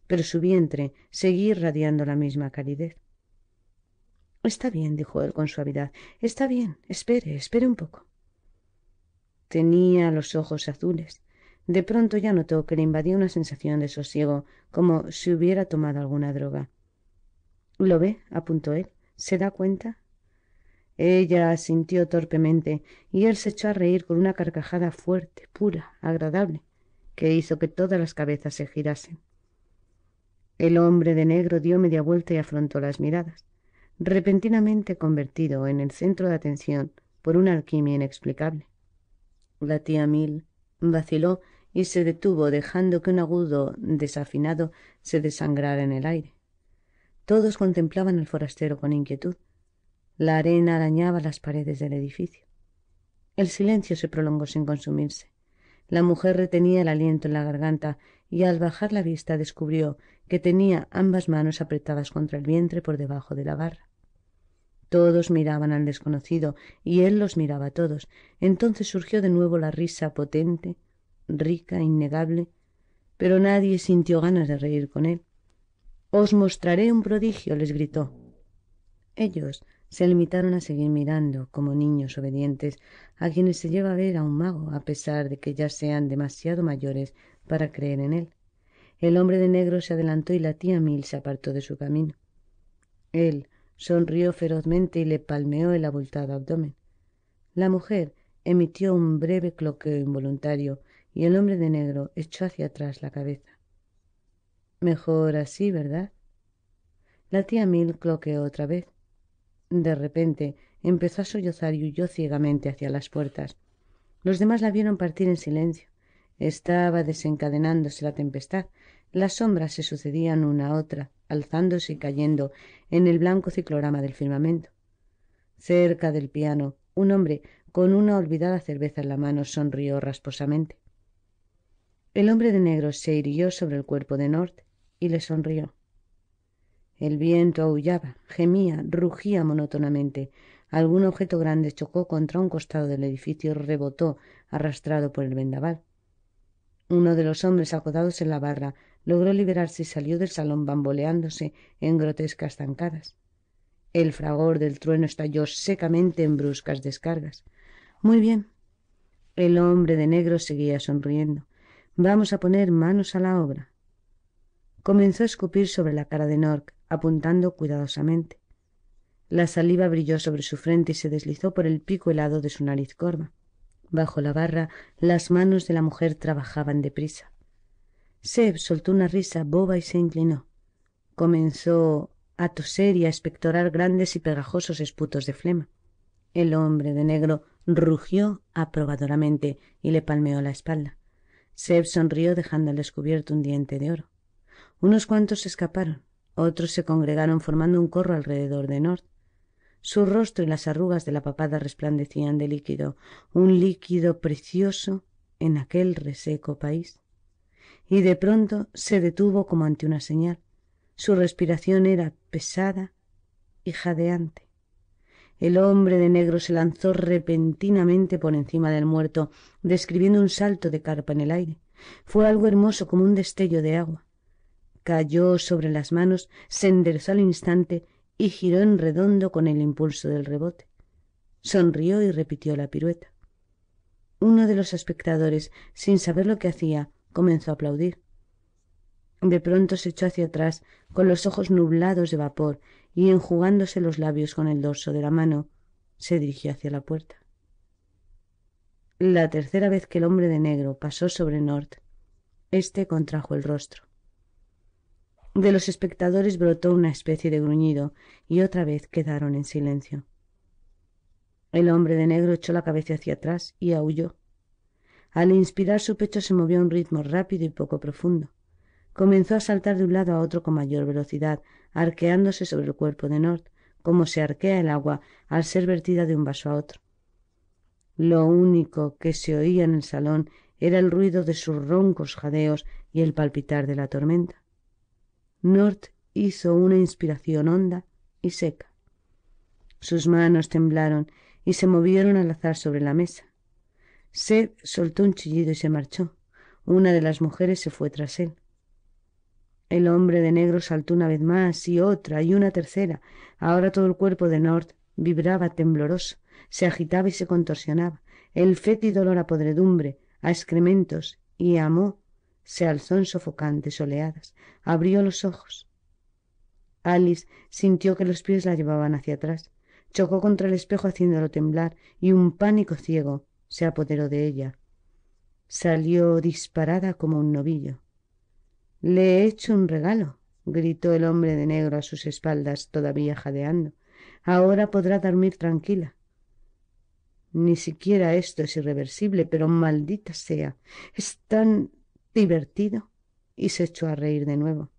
pero su vientre seguía irradiando la misma calidez. Está bien, dijo él con suavidad. Está bien, espere, espere un poco. Tenía los ojos azules, de pronto ya notó que le invadió una sensación de sosiego, como si hubiera tomado alguna droga. ¿Lo ve? apuntó él. ¿Se da cuenta? Ella sintió torpemente y él se echó a reír con una carcajada fuerte, pura, agradable, que hizo que todas las cabezas se girasen. El hombre de negro dio media vuelta y afrontó las miradas, repentinamente convertido en el centro de atención por una alquimia inexplicable. La tía mil vaciló y se detuvo dejando que un agudo desafinado se desangrara en el aire. Todos contemplaban al forastero con inquietud. La arena arañaba las paredes del edificio. El silencio se prolongó sin consumirse. La mujer retenía el aliento en la garganta y al bajar la vista descubrió que tenía ambas manos apretadas contra el vientre por debajo de la barra. Todos miraban al desconocido y él los miraba a todos. Entonces surgió de nuevo la risa potente, rica, innegable, pero nadie sintió ganas de reír con él. Os mostraré un prodigio, les gritó. Ellos se limitaron a seguir mirando como niños obedientes a quienes se lleva a ver a un mago, a pesar de que ya sean demasiado mayores para creer en él. El hombre de negro se adelantó y la tía Mil se apartó de su camino. Él sonrió ferozmente y le palmeó el abultado abdomen. La mujer emitió un breve cloqueo involuntario y el hombre de negro echó hacia atrás la cabeza. Mejor así, ¿verdad? La tía mil cloqueó otra vez. De repente empezó a sollozar y huyó ciegamente hacia las puertas. Los demás la vieron partir en silencio. Estaba desencadenándose la tempestad. Las sombras se sucedían una a otra, alzándose y cayendo en el blanco ciclorama del firmamento. Cerca del piano, un hombre con una olvidada cerveza en la mano sonrió rasposamente. El hombre de negro se irguió sobre el cuerpo de North y le sonrió. El viento aullaba, gemía, rugía monótonamente. Algún objeto grande chocó contra un costado del edificio y rebotó, arrastrado por el vendaval. Uno de los hombres acodados en la barra logró liberarse y salió del salón bamboleándose en grotescas zancadas. El fragor del trueno estalló secamente en bruscas descargas. Muy bien. El hombre de negro seguía sonriendo. Vamos a poner manos a la obra. Comenzó a escupir sobre la cara de Nork, apuntando cuidadosamente. La saliva brilló sobre su frente y se deslizó por el pico helado de su nariz corva. Bajo la barra, las manos de la mujer trabajaban deprisa. Seb soltó una risa boba y se inclinó. Comenzó a toser y a espectorar grandes y pegajosos esputos de flema. El hombre de negro rugió aprobadoramente y le palmeó la espalda. Seb sonrió dejando al descubierto un diente de oro. Unos cuantos escaparon, otros se congregaron formando un corro alrededor de North. Su rostro y las arrugas de la papada resplandecían de líquido, un líquido precioso en aquel reseco país. Y de pronto se detuvo como ante una señal. Su respiración era pesada y jadeante. El hombre de negro se lanzó repentinamente por encima del muerto, describiendo un salto de carpa en el aire. Fue algo hermoso como un destello de agua. Cayó sobre las manos, se enderezó al instante y giró en redondo con el impulso del rebote. Sonrió y repitió la pirueta. Uno de los espectadores, sin saber lo que hacía, comenzó a aplaudir. De pronto se echó hacia atrás, con los ojos nublados de vapor, y enjugándose los labios con el dorso de la mano, se dirigió hacia la puerta. La tercera vez que el hombre de negro pasó sobre North, éste contrajo el rostro. De los espectadores brotó una especie de gruñido y otra vez quedaron en silencio. El hombre de negro echó la cabeza hacia atrás y aulló. Al inspirar su pecho se movió a un ritmo rápido y poco profundo. Comenzó a saltar de un lado a otro con mayor velocidad, arqueándose sobre el cuerpo de North, como se arquea el agua al ser vertida de un vaso a otro. Lo único que se oía en el salón era el ruido de sus roncos jadeos y el palpitar de la tormenta. North hizo una inspiración honda y seca. Sus manos temblaron y se movieron al azar sobre la mesa. Seth soltó un chillido y se marchó. Una de las mujeres se fue tras él. El hombre de negro saltó una vez más y otra y una tercera. Ahora todo el cuerpo de North vibraba tembloroso, se agitaba y se contorsionaba. El fétido olor a podredumbre, a excrementos y a mo se alzó en sofocantes oleadas. Abrió los ojos. Alice sintió que los pies la llevaban hacia atrás. Chocó contra el espejo haciéndolo temblar y un pánico ciego se apoderó de ella. Salió disparada como un novillo. Le he hecho un regalo, gritó el hombre de negro a sus espaldas, todavía jadeando. Ahora podrá dormir tranquila. Ni siquiera esto es irreversible, pero maldita sea. Es tan divertido. Y se echó a reír de nuevo.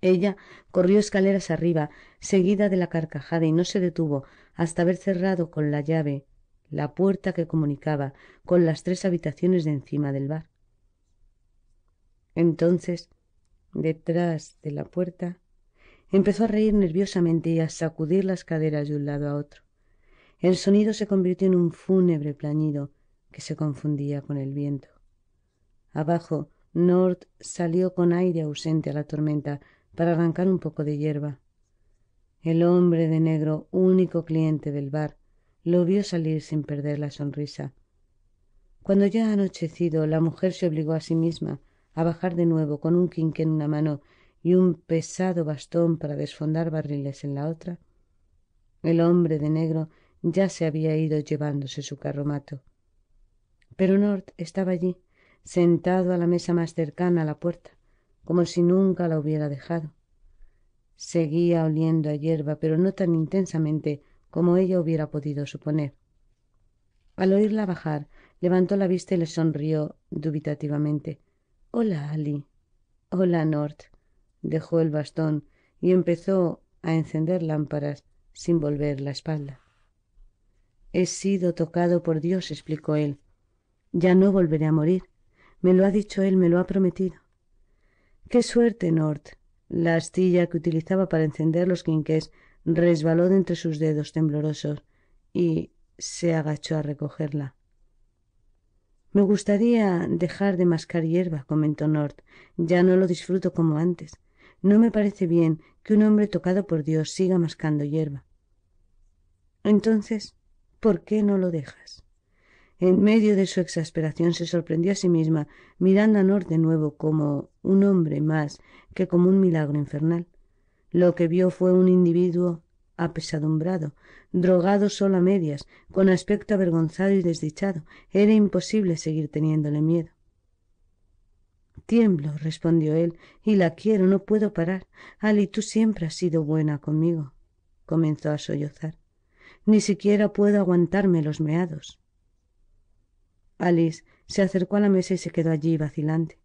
Ella corrió escaleras arriba, seguida de la carcajada, y no se detuvo hasta haber cerrado con la llave la puerta que comunicaba con las tres habitaciones de encima del bar. Entonces, detrás de la puerta, empezó a reír nerviosamente y a sacudir las caderas de un lado a otro. El sonido se convirtió en un fúnebre plañido que se confundía con el viento. Abajo, North salió con aire ausente a la tormenta para arrancar un poco de hierba. El hombre de negro, único cliente del bar, lo vio salir sin perder la sonrisa. Cuando ya anochecido, la mujer se obligó a sí misma a bajar de nuevo con un quinque en una mano y un pesado bastón para desfondar barriles en la otra, el hombre de negro ya se había ido llevándose su carromato. Pero Nord estaba allí, sentado a la mesa más cercana a la puerta, como si nunca la hubiera dejado. Seguía oliendo a hierba, pero no tan intensamente como ella hubiera podido suponer. Al oírla bajar, levantó la vista y le sonrió dubitativamente. Hola, Ali. Hola, Nort. Dejó el bastón y empezó a encender lámparas sin volver la espalda. He sido tocado por Dios, explicó él. Ya no volveré a morir. Me lo ha dicho él, me lo ha prometido. Qué suerte, Nort. La astilla que utilizaba para encender los quinqués resbaló de entre sus dedos temblorosos y se agachó a recogerla. Me gustaría dejar de mascar hierba, comentó North—. Ya no lo disfruto como antes. No me parece bien que un hombre tocado por Dios siga mascando hierba. Entonces, ¿por qué no lo dejas? En medio de su exasperación se sorprendió a sí misma, mirando a North de nuevo como un hombre más que como un milagro infernal. Lo que vio fue un individuo apesadumbrado, drogado solo a medias, con aspecto avergonzado y desdichado. Era imposible seguir teniéndole miedo. Tiemblo, respondió él, y la quiero, no puedo parar. Ali, tú siempre has sido buena conmigo. Comenzó a sollozar. Ni siquiera puedo aguantarme los meados. Alice se acercó a la mesa y se quedó allí vacilante.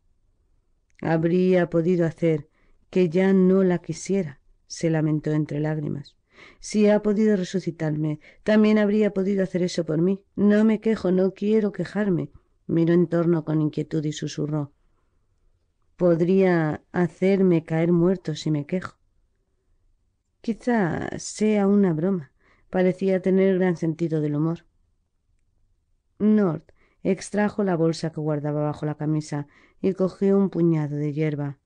Habría podido hacer que ya no la quisiera, se lamentó entre lágrimas si ha podido resucitarme también habría podido hacer eso por mí no me quejo no quiero quejarme miró en torno con inquietud y susurró podría hacerme caer muerto si me quejo quizá sea una broma parecía tener gran sentido del humor North extrajo la bolsa que guardaba bajo la camisa y cogió un puñado de hierba.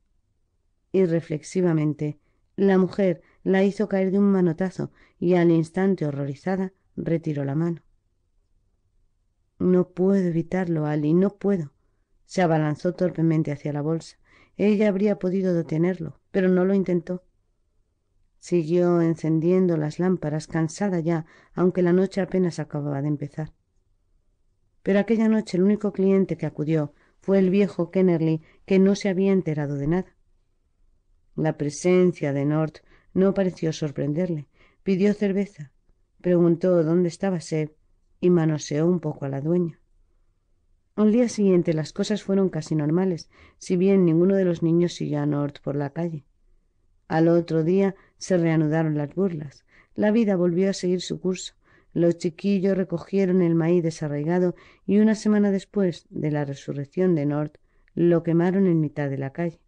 Irreflexivamente, la mujer la hizo caer de un manotazo y al instante horrorizada retiró la mano. No puedo evitarlo, Ali, no puedo. Se abalanzó torpemente hacia la bolsa. Ella habría podido detenerlo, pero no lo intentó. Siguió encendiendo las lámparas, cansada ya, aunque la noche apenas acababa de empezar. Pero aquella noche el único cliente que acudió fue el viejo Kennerly, que no se había enterado de nada. La presencia de North no pareció sorprenderle. Pidió cerveza, preguntó dónde estaba Seb y manoseó un poco a la dueña. Al día siguiente las cosas fueron casi normales, si bien ninguno de los niños siguió a North por la calle. Al otro día se reanudaron las burlas. La vida volvió a seguir su curso. Los chiquillos recogieron el maíz desarraigado y una semana después de la resurrección de North lo quemaron en mitad de la calle.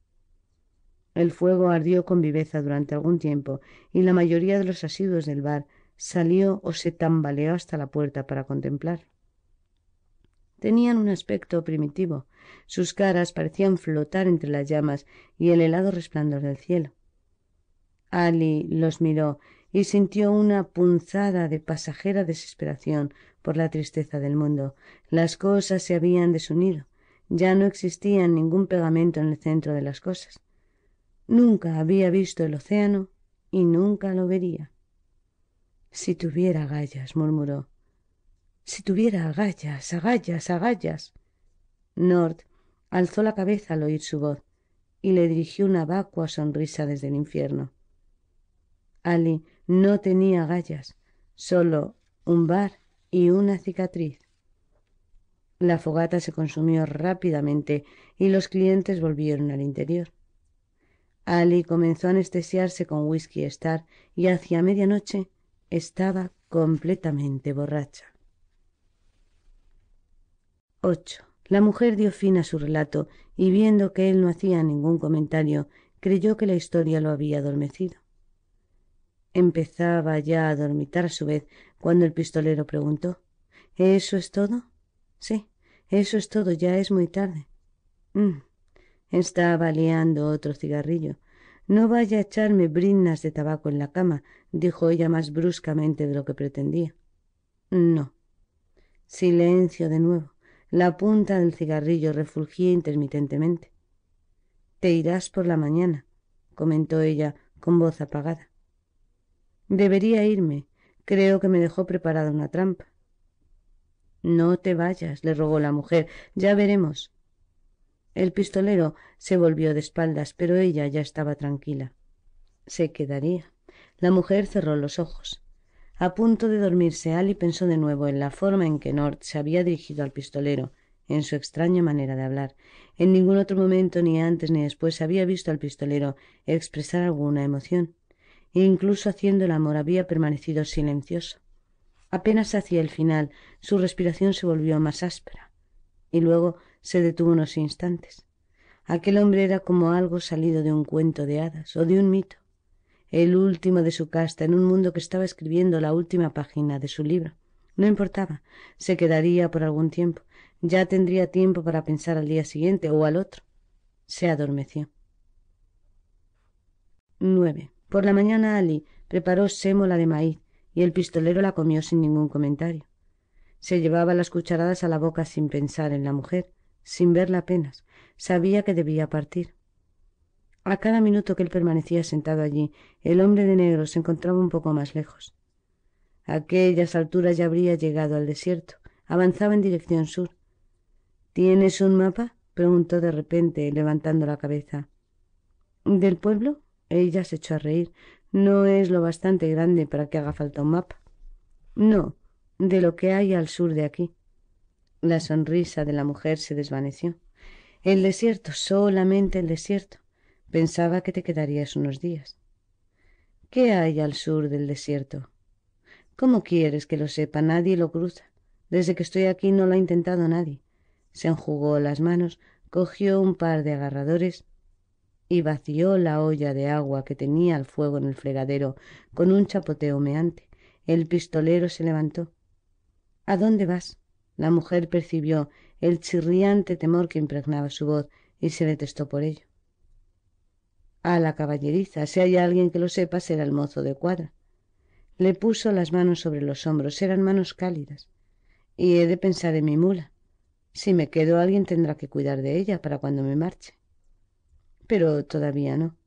El fuego ardió con viveza durante algún tiempo y la mayoría de los asiduos del bar salió o se tambaleó hasta la puerta para contemplar. Tenían un aspecto primitivo. Sus caras parecían flotar entre las llamas y el helado resplandor del cielo. Ali los miró y sintió una punzada de pasajera desesperación por la tristeza del mundo. Las cosas se habían desunido. Ya no existía ningún pegamento en el centro de las cosas. Nunca había visto el océano y nunca lo vería. Si tuviera gallas murmuró. Si tuviera gallas, agallas, agallas. Nord alzó la cabeza al oír su voz y le dirigió una vacua sonrisa desde el infierno. Ali no tenía gallas, solo un bar y una cicatriz. La fogata se consumió rápidamente y los clientes volvieron al interior. Ali comenzó a anestesiarse con whisky Star y hacia medianoche estaba completamente borracha. La mujer dio fin a su relato y viendo que él no hacía ningún comentario, creyó que la historia lo había adormecido. Empezaba ya a dormitar a su vez cuando el pistolero preguntó ¿Eso es todo? Sí, eso es todo, ya es muy tarde. Mm, estaba baleando otro cigarrillo. No vaya a echarme brindas de tabaco en la cama, dijo ella más bruscamente de lo que pretendía. No. Silencio de nuevo. La punta del cigarrillo refulgía intermitentemente. Te irás por la mañana, comentó ella con voz apagada. Debería irme. Creo que me dejó preparada una trampa. No te vayas, le rogó la mujer. Ya veremos. El pistolero se volvió de espaldas, pero ella ya estaba tranquila. Se quedaría. La mujer cerró los ojos. A punto de dormirse, Ali pensó de nuevo en la forma en que North se había dirigido al pistolero, en su extraña manera de hablar. En ningún otro momento, ni antes ni después, había visto al pistolero expresar alguna emoción. E incluso haciendo el amor había permanecido silencioso. Apenas hacia el final, su respiración se volvió más áspera. Y luego se detuvo unos instantes. Aquel hombre era como algo salido de un cuento de hadas o de un mito, el último de su casta en un mundo que estaba escribiendo la última página de su libro. No importaba, se quedaría por algún tiempo, ya tendría tiempo para pensar al día siguiente o al otro. Se adormeció. 9. Por la mañana Ali preparó sémola de maíz y el pistolero la comió sin ningún comentario. Se llevaba las cucharadas a la boca sin pensar en la mujer sin verla apenas. Sabía que debía partir. A cada minuto que él permanecía sentado allí, el hombre de negro se encontraba un poco más lejos. A aquellas alturas ya habría llegado al desierto. Avanzaba en dirección sur. ¿Tienes un mapa? preguntó de repente, levantando la cabeza. ¿Del pueblo? Ella se echó a reír. No es lo bastante grande para que haga falta un mapa. No, de lo que hay al sur de aquí. La sonrisa de la mujer se desvaneció. El desierto, solamente el desierto. Pensaba que te quedarías unos días. ¿Qué hay al sur del desierto? ¿Cómo quieres que lo sepa? Nadie lo cruza. Desde que estoy aquí no lo ha intentado nadie. Se enjugó las manos, cogió un par de agarradores y vació la olla de agua que tenía al fuego en el fregadero con un chapoteo meante. El pistolero se levantó. ¿A dónde vas? La mujer percibió el chirriante temor que impregnaba su voz y se detestó por ello. A la caballeriza, si hay alguien que lo sepa, será el mozo de cuadra. Le puso las manos sobre los hombros, eran manos cálidas. Y he de pensar en mi mula. Si me quedo, alguien tendrá que cuidar de ella para cuando me marche. Pero todavía no.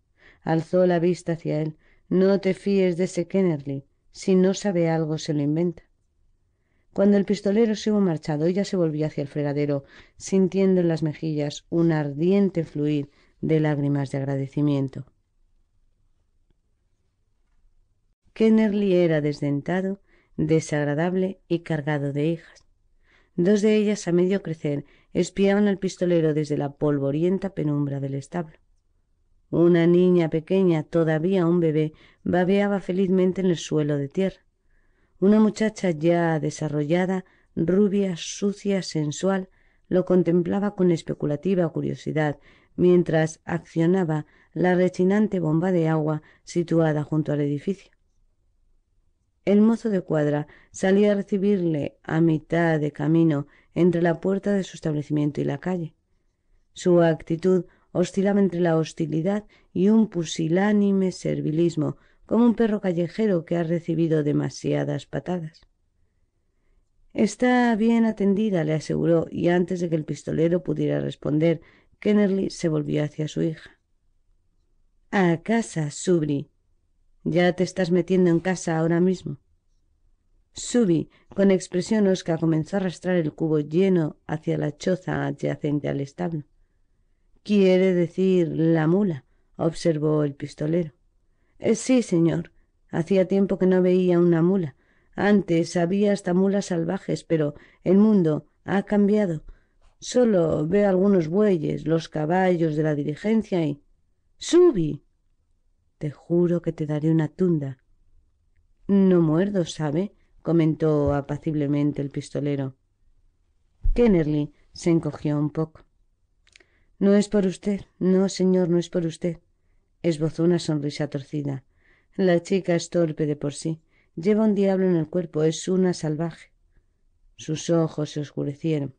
Alzó la vista hacia él. No te fíes de ese Kennerly. Si no sabe algo, se lo inventa cuando el pistolero se hubo marchado ella se volvió hacia el fregadero sintiendo en las mejillas un ardiente fluir de lágrimas de agradecimiento Kennerly era desdentado desagradable y cargado de hijas dos de ellas a medio crecer espiaban al pistolero desde la polvorienta penumbra del establo una niña pequeña todavía un bebé babeaba felizmente en el suelo de tierra una muchacha ya desarrollada, rubia, sucia, sensual, lo contemplaba con especulativa curiosidad mientras accionaba la rechinante bomba de agua situada junto al edificio. El mozo de cuadra salía a recibirle a mitad de camino entre la puerta de su establecimiento y la calle. Su actitud oscilaba entre la hostilidad y un pusilánime servilismo como un perro callejero que ha recibido demasiadas patadas. Está bien atendida, le aseguró, y antes de que el pistolero pudiera responder, Kennerly se volvió hacia su hija. A casa, Subri. Ya te estás metiendo en casa ahora mismo. Subi, con expresión osca, comenzó a arrastrar el cubo lleno hacia la choza adyacente al establo. Quiere decir la mula, observó el pistolero. Eh, sí señor hacía tiempo que no veía una mula antes había hasta mulas salvajes pero el mundo ha cambiado Solo veo algunos bueyes los caballos de la diligencia y —¡Subi! te juro que te daré una tunda no muerdo sabe comentó apaciblemente el pistolero kennerly se encogió un poco no es por usted no señor no es por usted Esbozó una sonrisa torcida. La chica es torpe de por sí. Lleva un diablo en el cuerpo. Es una salvaje. Sus ojos se oscurecieron.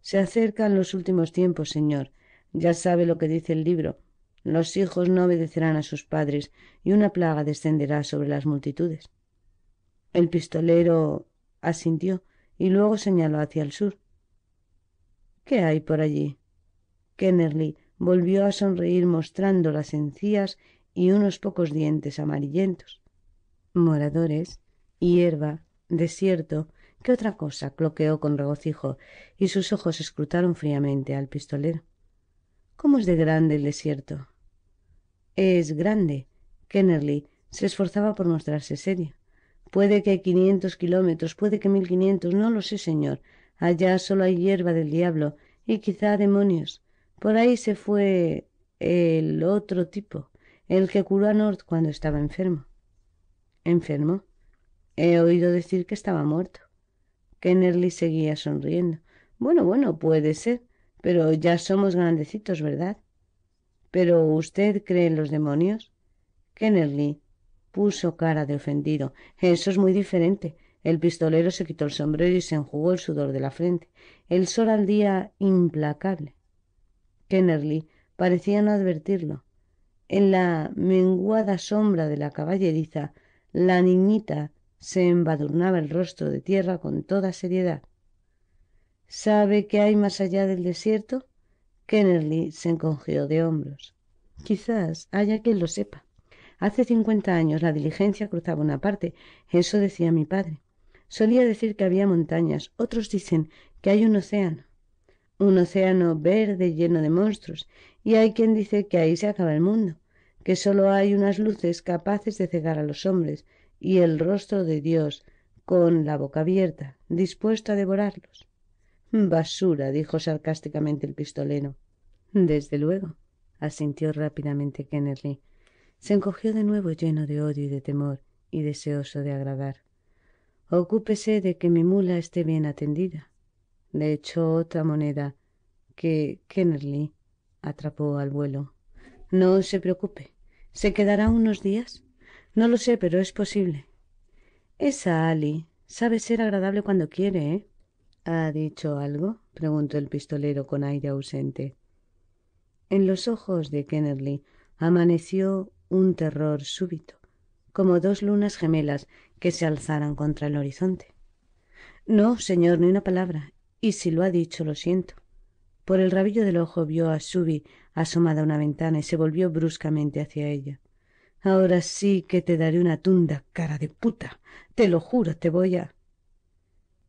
Se acercan los últimos tiempos, señor. Ya sabe lo que dice el libro. Los hijos no obedecerán a sus padres y una plaga descenderá sobre las multitudes. El pistolero asintió y luego señaló hacia el sur. ¿Qué hay por allí? Kennerly volvió a sonreír mostrando las encías y unos pocos dientes amarillentos. Moradores, hierba, desierto, ¿qué otra cosa? cloqueó con regocijo, y sus ojos escrutaron fríamente al pistolero. ¿Cómo es de grande el desierto? Es grande. Kennerly se esforzaba por mostrarse serio. Puede que quinientos kilómetros, puede que mil quinientos, no lo sé, señor. Allá solo hay hierba del diablo y quizá demonios. Por ahí se fue el otro tipo, el que curó a North cuando estaba enfermo. ¿Enfermo? He oído decir que estaba muerto. Kennerly seguía sonriendo. Bueno, bueno, puede ser, pero ya somos grandecitos, ¿verdad? ¿Pero usted cree en los demonios? Kennerly puso cara de ofendido. Eso es muy diferente. El pistolero se quitó el sombrero y se enjugó el sudor de la frente. El sol al día implacable. Kennerly parecía no advertirlo. En la menguada sombra de la caballeriza, la niñita se embadurnaba el rostro de tierra con toda seriedad. ¿Sabe qué hay más allá del desierto? Kennerly se encogió de hombros. Quizás haya quien lo sepa. Hace cincuenta años la diligencia cruzaba una parte, eso decía mi padre. Solía decir que había montañas, otros dicen que hay un océano un océano verde lleno de monstruos, y hay quien dice que ahí se acaba el mundo, que solo hay unas luces capaces de cegar a los hombres, y el rostro de Dios, con la boca abierta, dispuesto a devorarlos. Basura, dijo sarcásticamente el pistolero. Desde luego, asintió rápidamente Kennedy. Se encogió de nuevo lleno de odio y de temor, y deseoso de agradar. Ocúpese de que mi mula esté bien atendida, le echó otra moneda que Kennerly atrapó al vuelo. No se preocupe. ¿Se quedará unos días? No lo sé, pero es posible. Esa Ali sabe ser agradable cuando quiere, ¿eh? ¿Ha dicho algo? preguntó el pistolero con aire ausente. En los ojos de Kennerly amaneció un terror súbito, como dos lunas gemelas que se alzaran contra el horizonte. No, señor, ni una palabra y si lo ha dicho lo siento. Por el rabillo del ojo vio a Subi asomada a una ventana y se volvió bruscamente hacia ella. Ahora sí que te daré una tunda, cara de puta. Te lo juro, te voy a.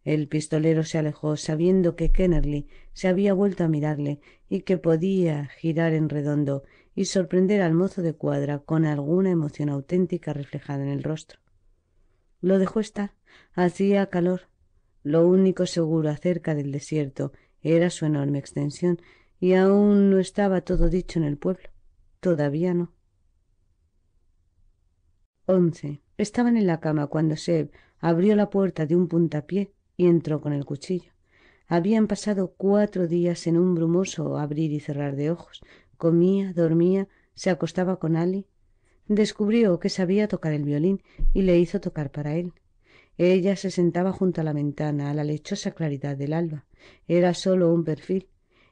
El pistolero se alejó, sabiendo que Kennerly se había vuelto a mirarle y que podía girar en redondo y sorprender al mozo de cuadra con alguna emoción auténtica reflejada en el rostro. Lo dejó estar. Hacía calor lo único seguro acerca del desierto era su enorme extensión, y aún no estaba todo dicho en el pueblo. Todavía no. 11. Estaban en la cama cuando Seb abrió la puerta de un puntapié y entró con el cuchillo. Habían pasado cuatro días en un brumoso abrir y cerrar de ojos. Comía, dormía, se acostaba con Ali. Descubrió que sabía tocar el violín y le hizo tocar para él. Ella se sentaba junto a la ventana, a la lechosa claridad del alba. Era sólo un perfil,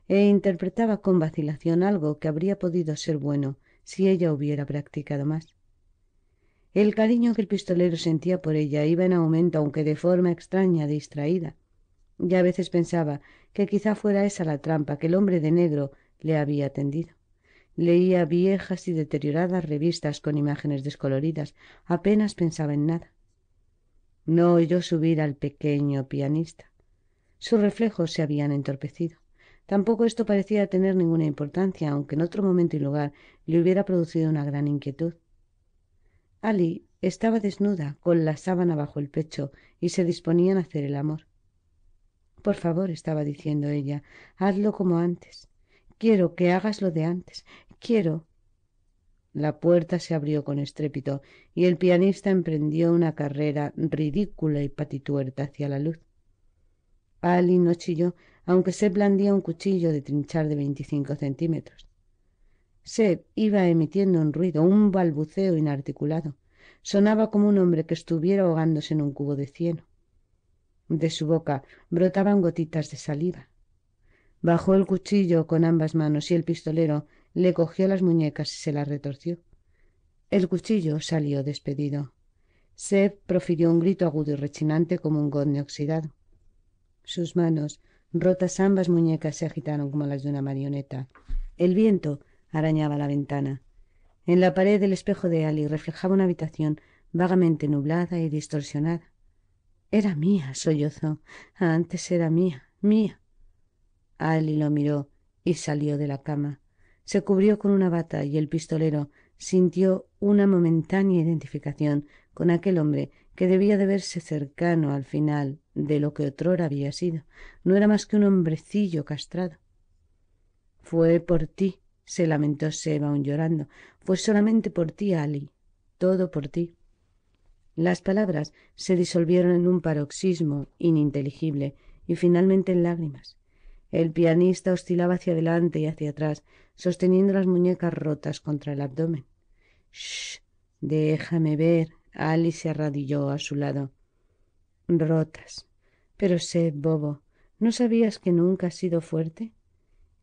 e interpretaba con vacilación algo que habría podido ser bueno si ella hubiera practicado más. El cariño que el pistolero sentía por ella iba en aumento, aunque de forma extraña, distraída. Y a veces pensaba que quizá fuera esa la trampa que el hombre de negro le había tendido. Leía viejas y deterioradas revistas con imágenes descoloridas, apenas pensaba en nada. No oyó subir al pequeño pianista. Sus reflejos se habían entorpecido. Tampoco esto parecía tener ninguna importancia, aunque en otro momento y lugar le hubiera producido una gran inquietud. Ali estaba desnuda, con la sábana bajo el pecho, y se disponían a hacer el amor. Por favor, estaba diciendo ella, hazlo como antes. Quiero que hagas lo de antes. Quiero la puerta se abrió con estrépito y el pianista emprendió una carrera ridícula y patituerta hacia la luz. Ali no chilló, aunque se blandía un cuchillo de trinchar de veinticinco centímetros. Seb iba emitiendo un ruido, un balbuceo inarticulado. Sonaba como un hombre que estuviera ahogándose en un cubo de cieno. De su boca brotaban gotitas de saliva. Bajó el cuchillo con ambas manos y el pistolero le cogió las muñecas y se las retorció. El cuchillo salió despedido. Seb profirió un grito agudo y rechinante como un de oxidado. Sus manos, rotas ambas muñecas, se agitaron como las de una marioneta. El viento arañaba la ventana. En la pared del espejo de Ali reflejaba una habitación vagamente nublada y distorsionada. Era mía, sollozó. Antes era mía, mía. Ali lo miró y salió de la cama. Se cubrió con una bata y el pistolero sintió una momentánea identificación con aquel hombre que debía de verse cercano al final de lo que otrora había sido. No era más que un hombrecillo castrado. Fue por ti, se lamentó Seba aún llorando. Fue solamente por ti, Ali. Todo por ti. Las palabras se disolvieron en un paroxismo ininteligible y finalmente en lágrimas. El pianista oscilaba hacia adelante y hacia atrás, sosteniendo las muñecas rotas contra el abdomen. Shh. Déjame ver. Alice se arrodilló a su lado. Rotas. Pero sé, bobo, ¿no sabías que nunca has sido fuerte?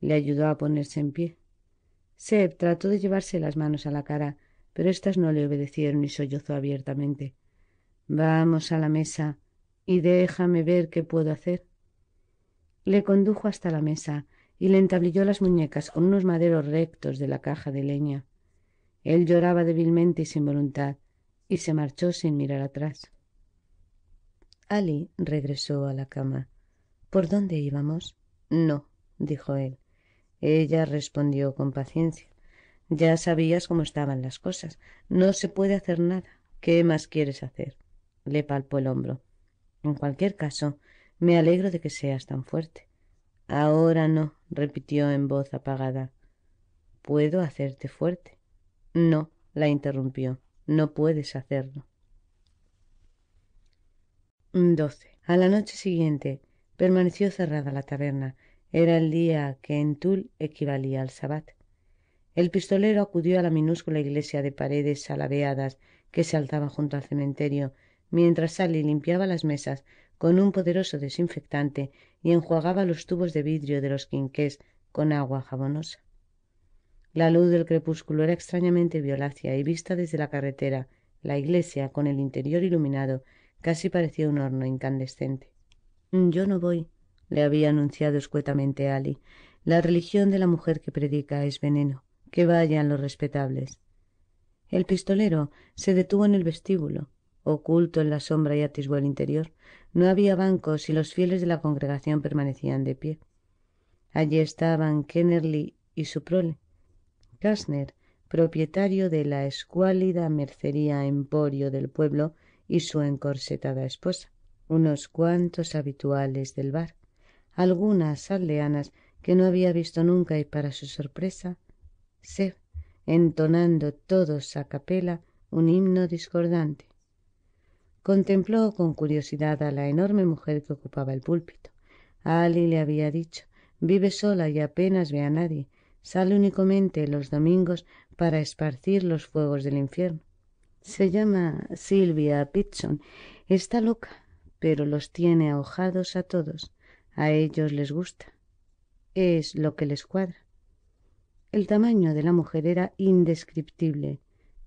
Le ayudó a ponerse en pie. Seb trató de llevarse las manos a la cara, pero éstas no le obedecieron y sollozó abiertamente. Vamos a la mesa y déjame ver qué puedo hacer. Le condujo hasta la mesa y le entablilló las muñecas con unos maderos rectos de la caja de leña. Él lloraba débilmente y sin voluntad, y se marchó sin mirar atrás. Ali regresó a la cama. ¿Por dónde íbamos? No, dijo él. Ella respondió con paciencia. Ya sabías cómo estaban las cosas. No se puede hacer nada. ¿Qué más quieres hacer? Le palpó el hombro. En cualquier caso, me alegro de que seas tan fuerte. Ahora no, repitió en voz apagada. ¿Puedo hacerte fuerte? No, la interrumpió. No puedes hacerlo. 12. A la noche siguiente permaneció cerrada la taberna. Era el día que en Tul equivalía al sabat. El pistolero acudió a la minúscula iglesia de paredes alabeadas que se alzaba junto al cementerio, mientras Sally limpiaba las mesas con un poderoso desinfectante y enjuagaba los tubos de vidrio de los quinqués con agua jabonosa. La luz del crepúsculo era extrañamente violácea y vista desde la carretera, la iglesia, con el interior iluminado, casi parecía un horno incandescente. Mm, yo no voy, le había anunciado escuetamente Ali. La religión de la mujer que predica es veneno. Que vayan los respetables. El pistolero se detuvo en el vestíbulo, oculto en la sombra y atisbo el interior, no había bancos y los fieles de la congregación permanecían de pie. Allí estaban Kennerly y su prole. Kastner, propietario de la escuálida mercería Emporio del pueblo, y su encorsetada esposa, unos cuantos habituales del bar, algunas aldeanas que no había visto nunca y para su sorpresa, se entonando todos a capela un himno discordante. Contempló con curiosidad a la enorme mujer que ocupaba el púlpito. Ali le había dicho vive sola y apenas ve a nadie, sale únicamente los domingos para esparcir los fuegos del infierno. Se llama Silvia Pitson. Está loca, pero los tiene ahojados a todos. A ellos les gusta. Es lo que les cuadra. El tamaño de la mujer era indescriptible.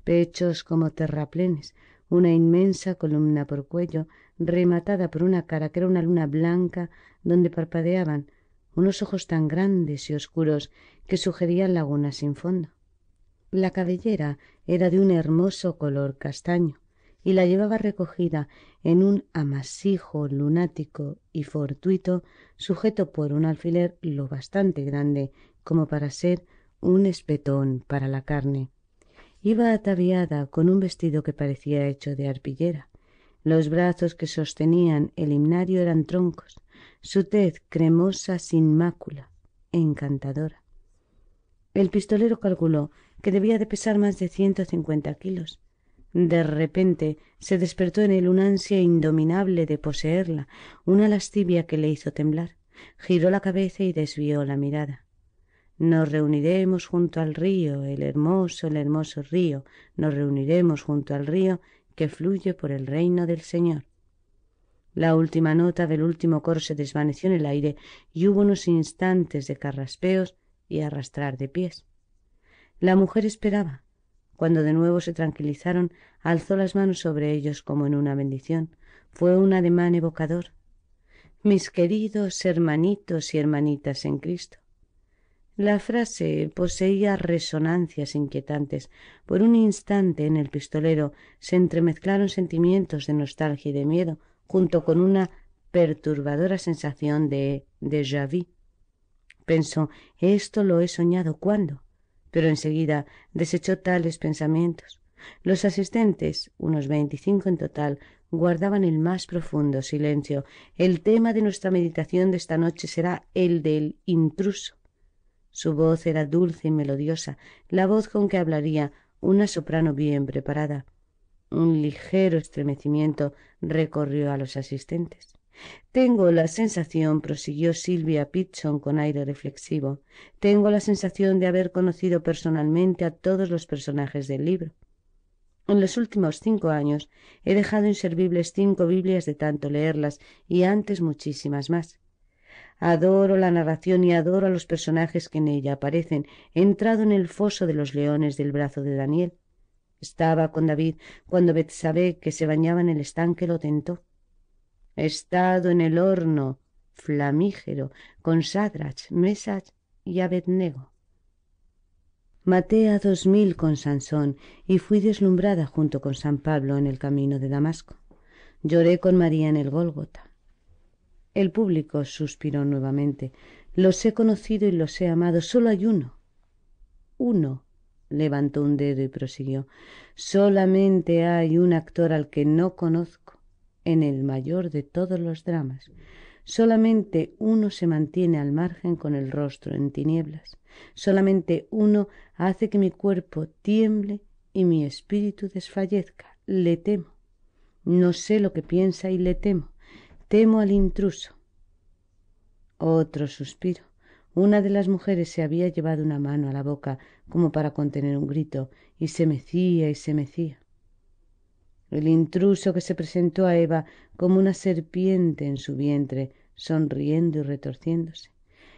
Pechos como terraplenes, una inmensa columna por cuello, rematada por una cara que era una luna blanca donde parpadeaban unos ojos tan grandes y oscuros que sugerían lagunas sin fondo. La cabellera era de un hermoso color castaño y la llevaba recogida en un amasijo lunático y fortuito, sujeto por un alfiler lo bastante grande como para ser un espetón para la carne, Iba ataviada con un vestido que parecía hecho de arpillera. Los brazos que sostenían el himnario eran troncos, su tez cremosa sin mácula, encantadora. El pistolero calculó que debía de pesar más de ciento cincuenta kilos. De repente se despertó en él una ansia indominable de poseerla, una lascivia que le hizo temblar. Giró la cabeza y desvió la mirada. Nos reuniremos junto al río, el hermoso, el hermoso río, nos reuniremos junto al río que fluye por el reino del Señor. La última nota del último coro se desvaneció en el aire y hubo unos instantes de carraspeos y arrastrar de pies. La mujer esperaba. Cuando de nuevo se tranquilizaron, alzó las manos sobre ellos como en una bendición. Fue un ademán evocador. Mis queridos hermanitos y hermanitas en Cristo, la frase poseía resonancias inquietantes. Por un instante en el pistolero se entremezclaron sentimientos de nostalgia y de miedo, junto con una perturbadora sensación de déjà vu. Pensó, esto lo he soñado cuándo, pero enseguida desechó tales pensamientos. Los asistentes, unos veinticinco en total, guardaban el más profundo silencio. El tema de nuestra meditación de esta noche será el del intruso. Su voz era dulce y melodiosa, la voz con que hablaría una soprano bien preparada. Un ligero estremecimiento recorrió a los asistentes. Tengo la sensación, prosiguió Silvia Pitchon con aire reflexivo, tengo la sensación de haber conocido personalmente a todos los personajes del libro. En los últimos cinco años he dejado inservibles cinco Biblias de tanto leerlas y antes muchísimas más. Adoro la narración y adoro a los personajes que en ella aparecen. entrado en el foso de los leones del brazo de Daniel. Estaba con David cuando Betsabé, que se bañaba en el estanque, lo tentó. He estado en el horno flamígero con Sadrach, Mesach y Abednego. Maté a dos mil con Sansón y fui deslumbrada junto con San Pablo en el camino de Damasco. Lloré con María en el Gólgota. El público suspiró nuevamente. Los he conocido y los he amado. Solo hay uno. Uno. Levantó un dedo y prosiguió. Solamente hay un actor al que no conozco en el mayor de todos los dramas. Solamente uno se mantiene al margen con el rostro en tinieblas. Solamente uno hace que mi cuerpo tiemble y mi espíritu desfallezca. Le temo. No sé lo que piensa y le temo temo al intruso otro suspiro una de las mujeres se había llevado una mano a la boca como para contener un grito y se mecía y se mecía el intruso que se presentó a eva como una serpiente en su vientre sonriendo y retorciéndose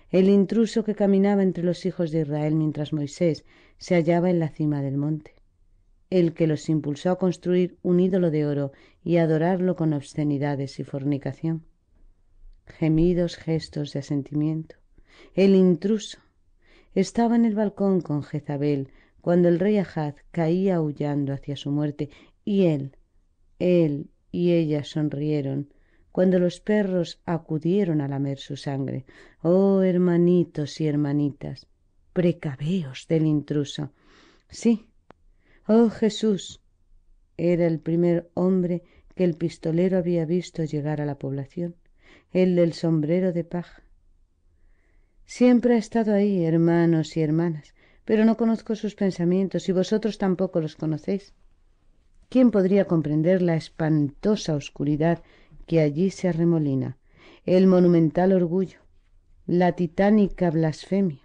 el intruso que caminaba entre los hijos de Israel mientras Moisés se hallaba en la cima del monte, el que los impulsó a construir un ídolo de oro y adorarlo con obscenidades y fornicación. Gemidos, gestos de asentimiento. El intruso estaba en el balcón con Jezabel cuando el rey Ahaz caía aullando hacia su muerte y él, él y ella sonrieron cuando los perros acudieron a lamer su sangre. Oh, hermanitos y hermanitas, precaveos del intruso. Sí, oh Jesús, era el primer hombre que el pistolero había visto llegar a la población, el del sombrero de paja. Siempre ha estado ahí, hermanos y hermanas, pero no conozco sus pensamientos y vosotros tampoco los conocéis. ¿Quién podría comprender la espantosa oscuridad que allí se arremolina, el monumental orgullo, la titánica blasfemia,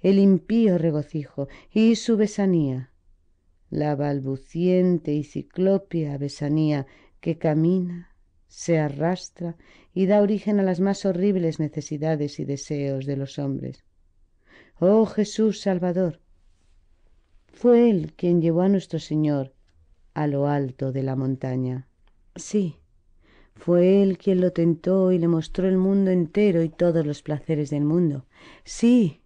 el impío regocijo y su besanía, la balbuciente y ciclopia besanía que camina, se arrastra y da origen a las más horribles necesidades y deseos de los hombres. Oh Jesús Salvador, fue Él quien llevó a nuestro Señor a lo alto de la montaña. Sí, fue Él quien lo tentó y le mostró el mundo entero y todos los placeres del mundo. Sí,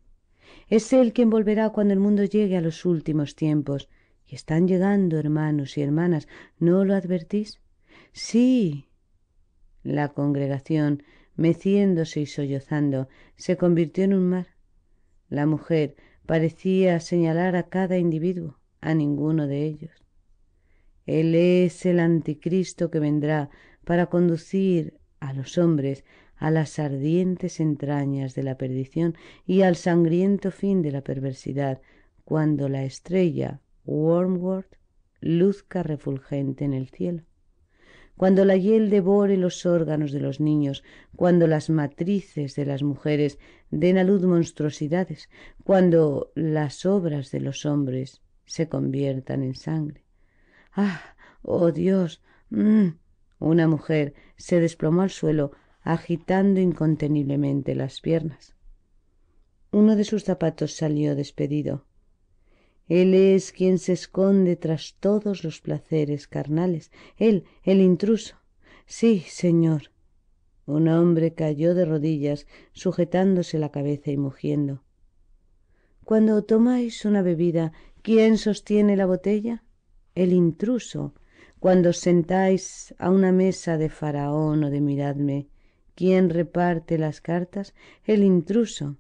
es Él quien volverá cuando el mundo llegue a los últimos tiempos. Y están llegando, hermanos y hermanas, ¿no lo advertís? Sí. La congregación, meciéndose y sollozando, se convirtió en un mar. La mujer parecía señalar a cada individuo, a ninguno de ellos. Él es el anticristo que vendrá para conducir a los hombres a las ardientes entrañas de la perdición y al sangriento fin de la perversidad, cuando la estrella Wormwood luzca refulgente en el cielo cuando la hiel devore los órganos de los niños, cuando las matrices de las mujeres den a luz monstruosidades, cuando las obras de los hombres se conviertan en sangre. ¡Ah! ¡Oh Dios! Mm. Una mujer se desplomó al suelo, agitando inconteniblemente las piernas. Uno de sus zapatos salió despedido. Él es quien se esconde tras todos los placeres carnales, él, el intruso. Sí, señor. Un hombre cayó de rodillas, sujetándose la cabeza y mugiendo. Cuando tomáis una bebida, ¿quién sostiene la botella? El intruso. Cuando sentáis a una mesa de faraón o de miradme, ¿quién reparte las cartas? El intruso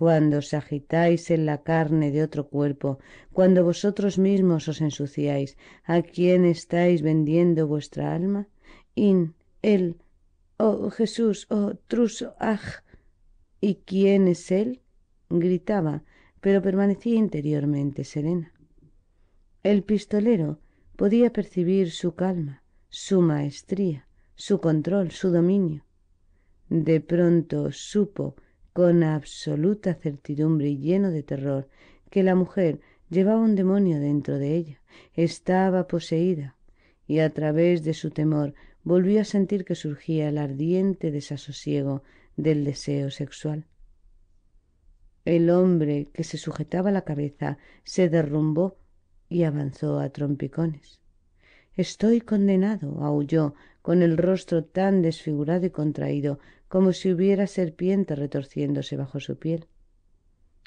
cuando os agitáis en la carne de otro cuerpo, cuando vosotros mismos os ensuciáis, ¿a quién estáis vendiendo vuestra alma? In, el, oh Jesús, oh truso, aj. ¿Y quién es él? gritaba, pero permanecía interiormente serena. El pistolero podía percibir su calma, su maestría, su control, su dominio. De pronto supo con absoluta certidumbre y lleno de terror que la mujer llevaba un demonio dentro de ella, estaba poseída, y a través de su temor volvió a sentir que surgía el ardiente desasosiego del deseo sexual. El hombre que se sujetaba la cabeza se derrumbó y avanzó a trompicones. Estoy condenado, aulló con el rostro tan desfigurado y contraído como si hubiera serpiente retorciéndose bajo su piel.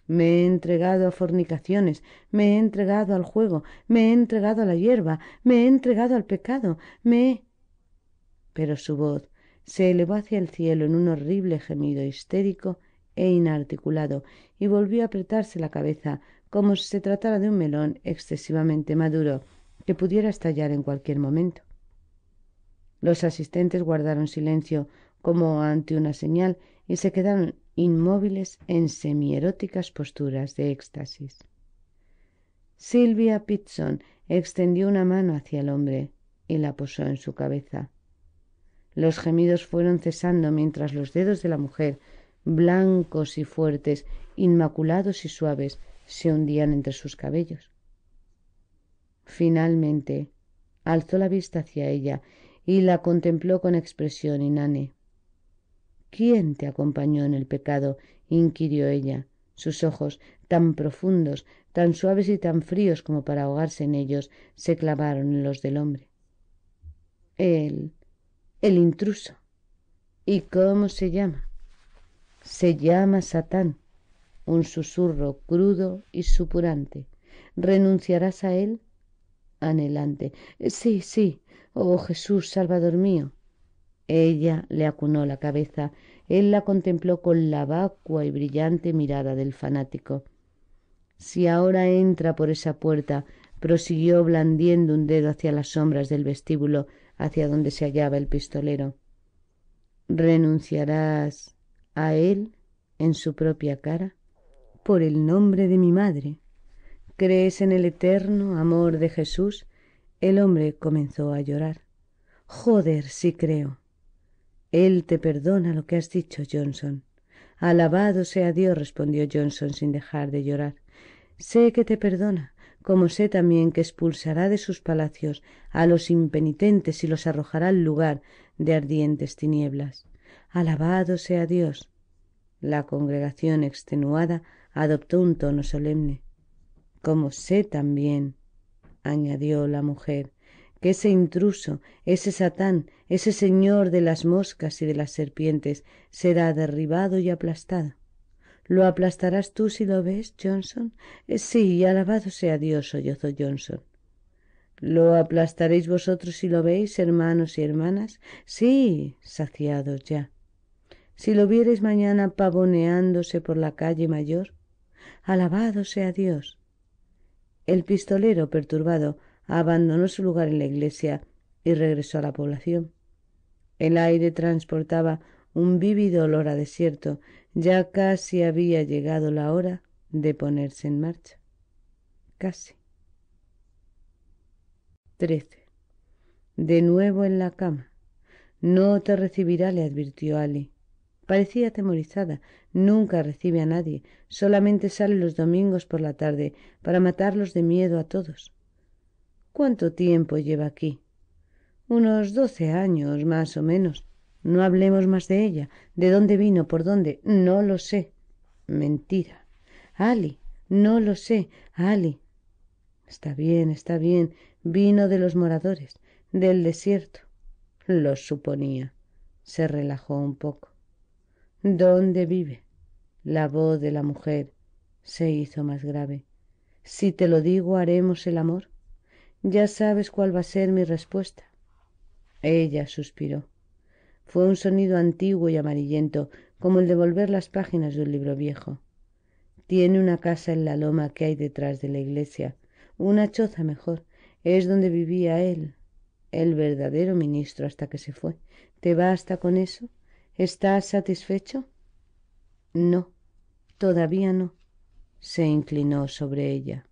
Me he entregado a fornicaciones, me he entregado al juego, me he entregado a la hierba, me he entregado al pecado, me he... Pero su voz se elevó hacia el cielo en un horrible gemido histérico e inarticulado y volvió a apretarse la cabeza como si se tratara de un melón excesivamente maduro que pudiera estallar en cualquier momento. Los asistentes guardaron silencio como ante una señal y se quedaron inmóviles en semieróticas posturas de éxtasis. Silvia Pitson extendió una mano hacia el hombre y la posó en su cabeza. Los gemidos fueron cesando mientras los dedos de la mujer, blancos y fuertes, inmaculados y suaves, se hundían entre sus cabellos. Finalmente, alzó la vista hacia ella y la contempló con expresión inane. ¿Quién te acompañó en el pecado? inquirió ella. Sus ojos, tan profundos, tan suaves y tan fríos como para ahogarse en ellos, se clavaron en los del hombre. El. el intruso. ¿Y cómo se llama? Se llama Satán. Un susurro crudo y supurante. ¿Renunciarás a él? Anhelante. Sí, sí. Oh Jesús, Salvador mío. Ella le acunó la cabeza, él la contempló con la vacua y brillante mirada del fanático. Si ahora entra por esa puerta, prosiguió blandiendo un dedo hacia las sombras del vestíbulo, hacia donde se hallaba el pistolero. ¿Renunciarás a él en su propia cara? Por el nombre de mi madre. ¿Crees en el eterno amor de Jesús? El hombre comenzó a llorar. Joder, sí creo. Él te perdona lo que has dicho, Johnson. Alabado sea Dios, respondió Johnson sin dejar de llorar. Sé que te perdona, como sé también que expulsará de sus palacios a los impenitentes y los arrojará al lugar de ardientes tinieblas. Alabado sea Dios. La congregación extenuada adoptó un tono solemne. Como sé también, añadió la mujer, que ese intruso, ese satán, ese señor de las moscas y de las serpientes, será derribado y aplastado. ¿Lo aplastarás tú si lo ves, Johnson? Eh, sí, alabado sea Dios, sollozó Johnson. ¿Lo aplastaréis vosotros si lo veis, hermanos y hermanas? Sí, saciados ya. Si lo viereis mañana pavoneándose por la calle mayor, alabado sea Dios. El pistolero, perturbado, abandonó su lugar en la iglesia y regresó a la población. El aire transportaba un vívido olor a desierto. Ya casi había llegado la hora de ponerse en marcha. Casi. 13. De nuevo en la cama. No te recibirá, le advirtió Ali. Parecía atemorizada. Nunca recibe a nadie. Solamente sale los domingos por la tarde para matarlos de miedo a todos. ¿Cuánto tiempo lleva aquí? Unos doce años, más o menos. No hablemos más de ella. ¿De dónde vino? ¿Por dónde? No lo sé. Mentira. Ali, no lo sé. Ali. Está bien, está bien. Vino de los moradores, del desierto. Lo suponía. Se relajó un poco. ¿Dónde vive? La voz de la mujer se hizo más grave. Si te lo digo, haremos el amor. Ya sabes cuál va a ser mi respuesta. Ella suspiró. Fue un sonido antiguo y amarillento, como el de volver las páginas de un libro viejo. Tiene una casa en la loma que hay detrás de la iglesia, una choza mejor, es donde vivía él, el verdadero ministro hasta que se fue. ¿Te basta con eso? ¿Estás satisfecho? No, todavía no. Se inclinó sobre ella.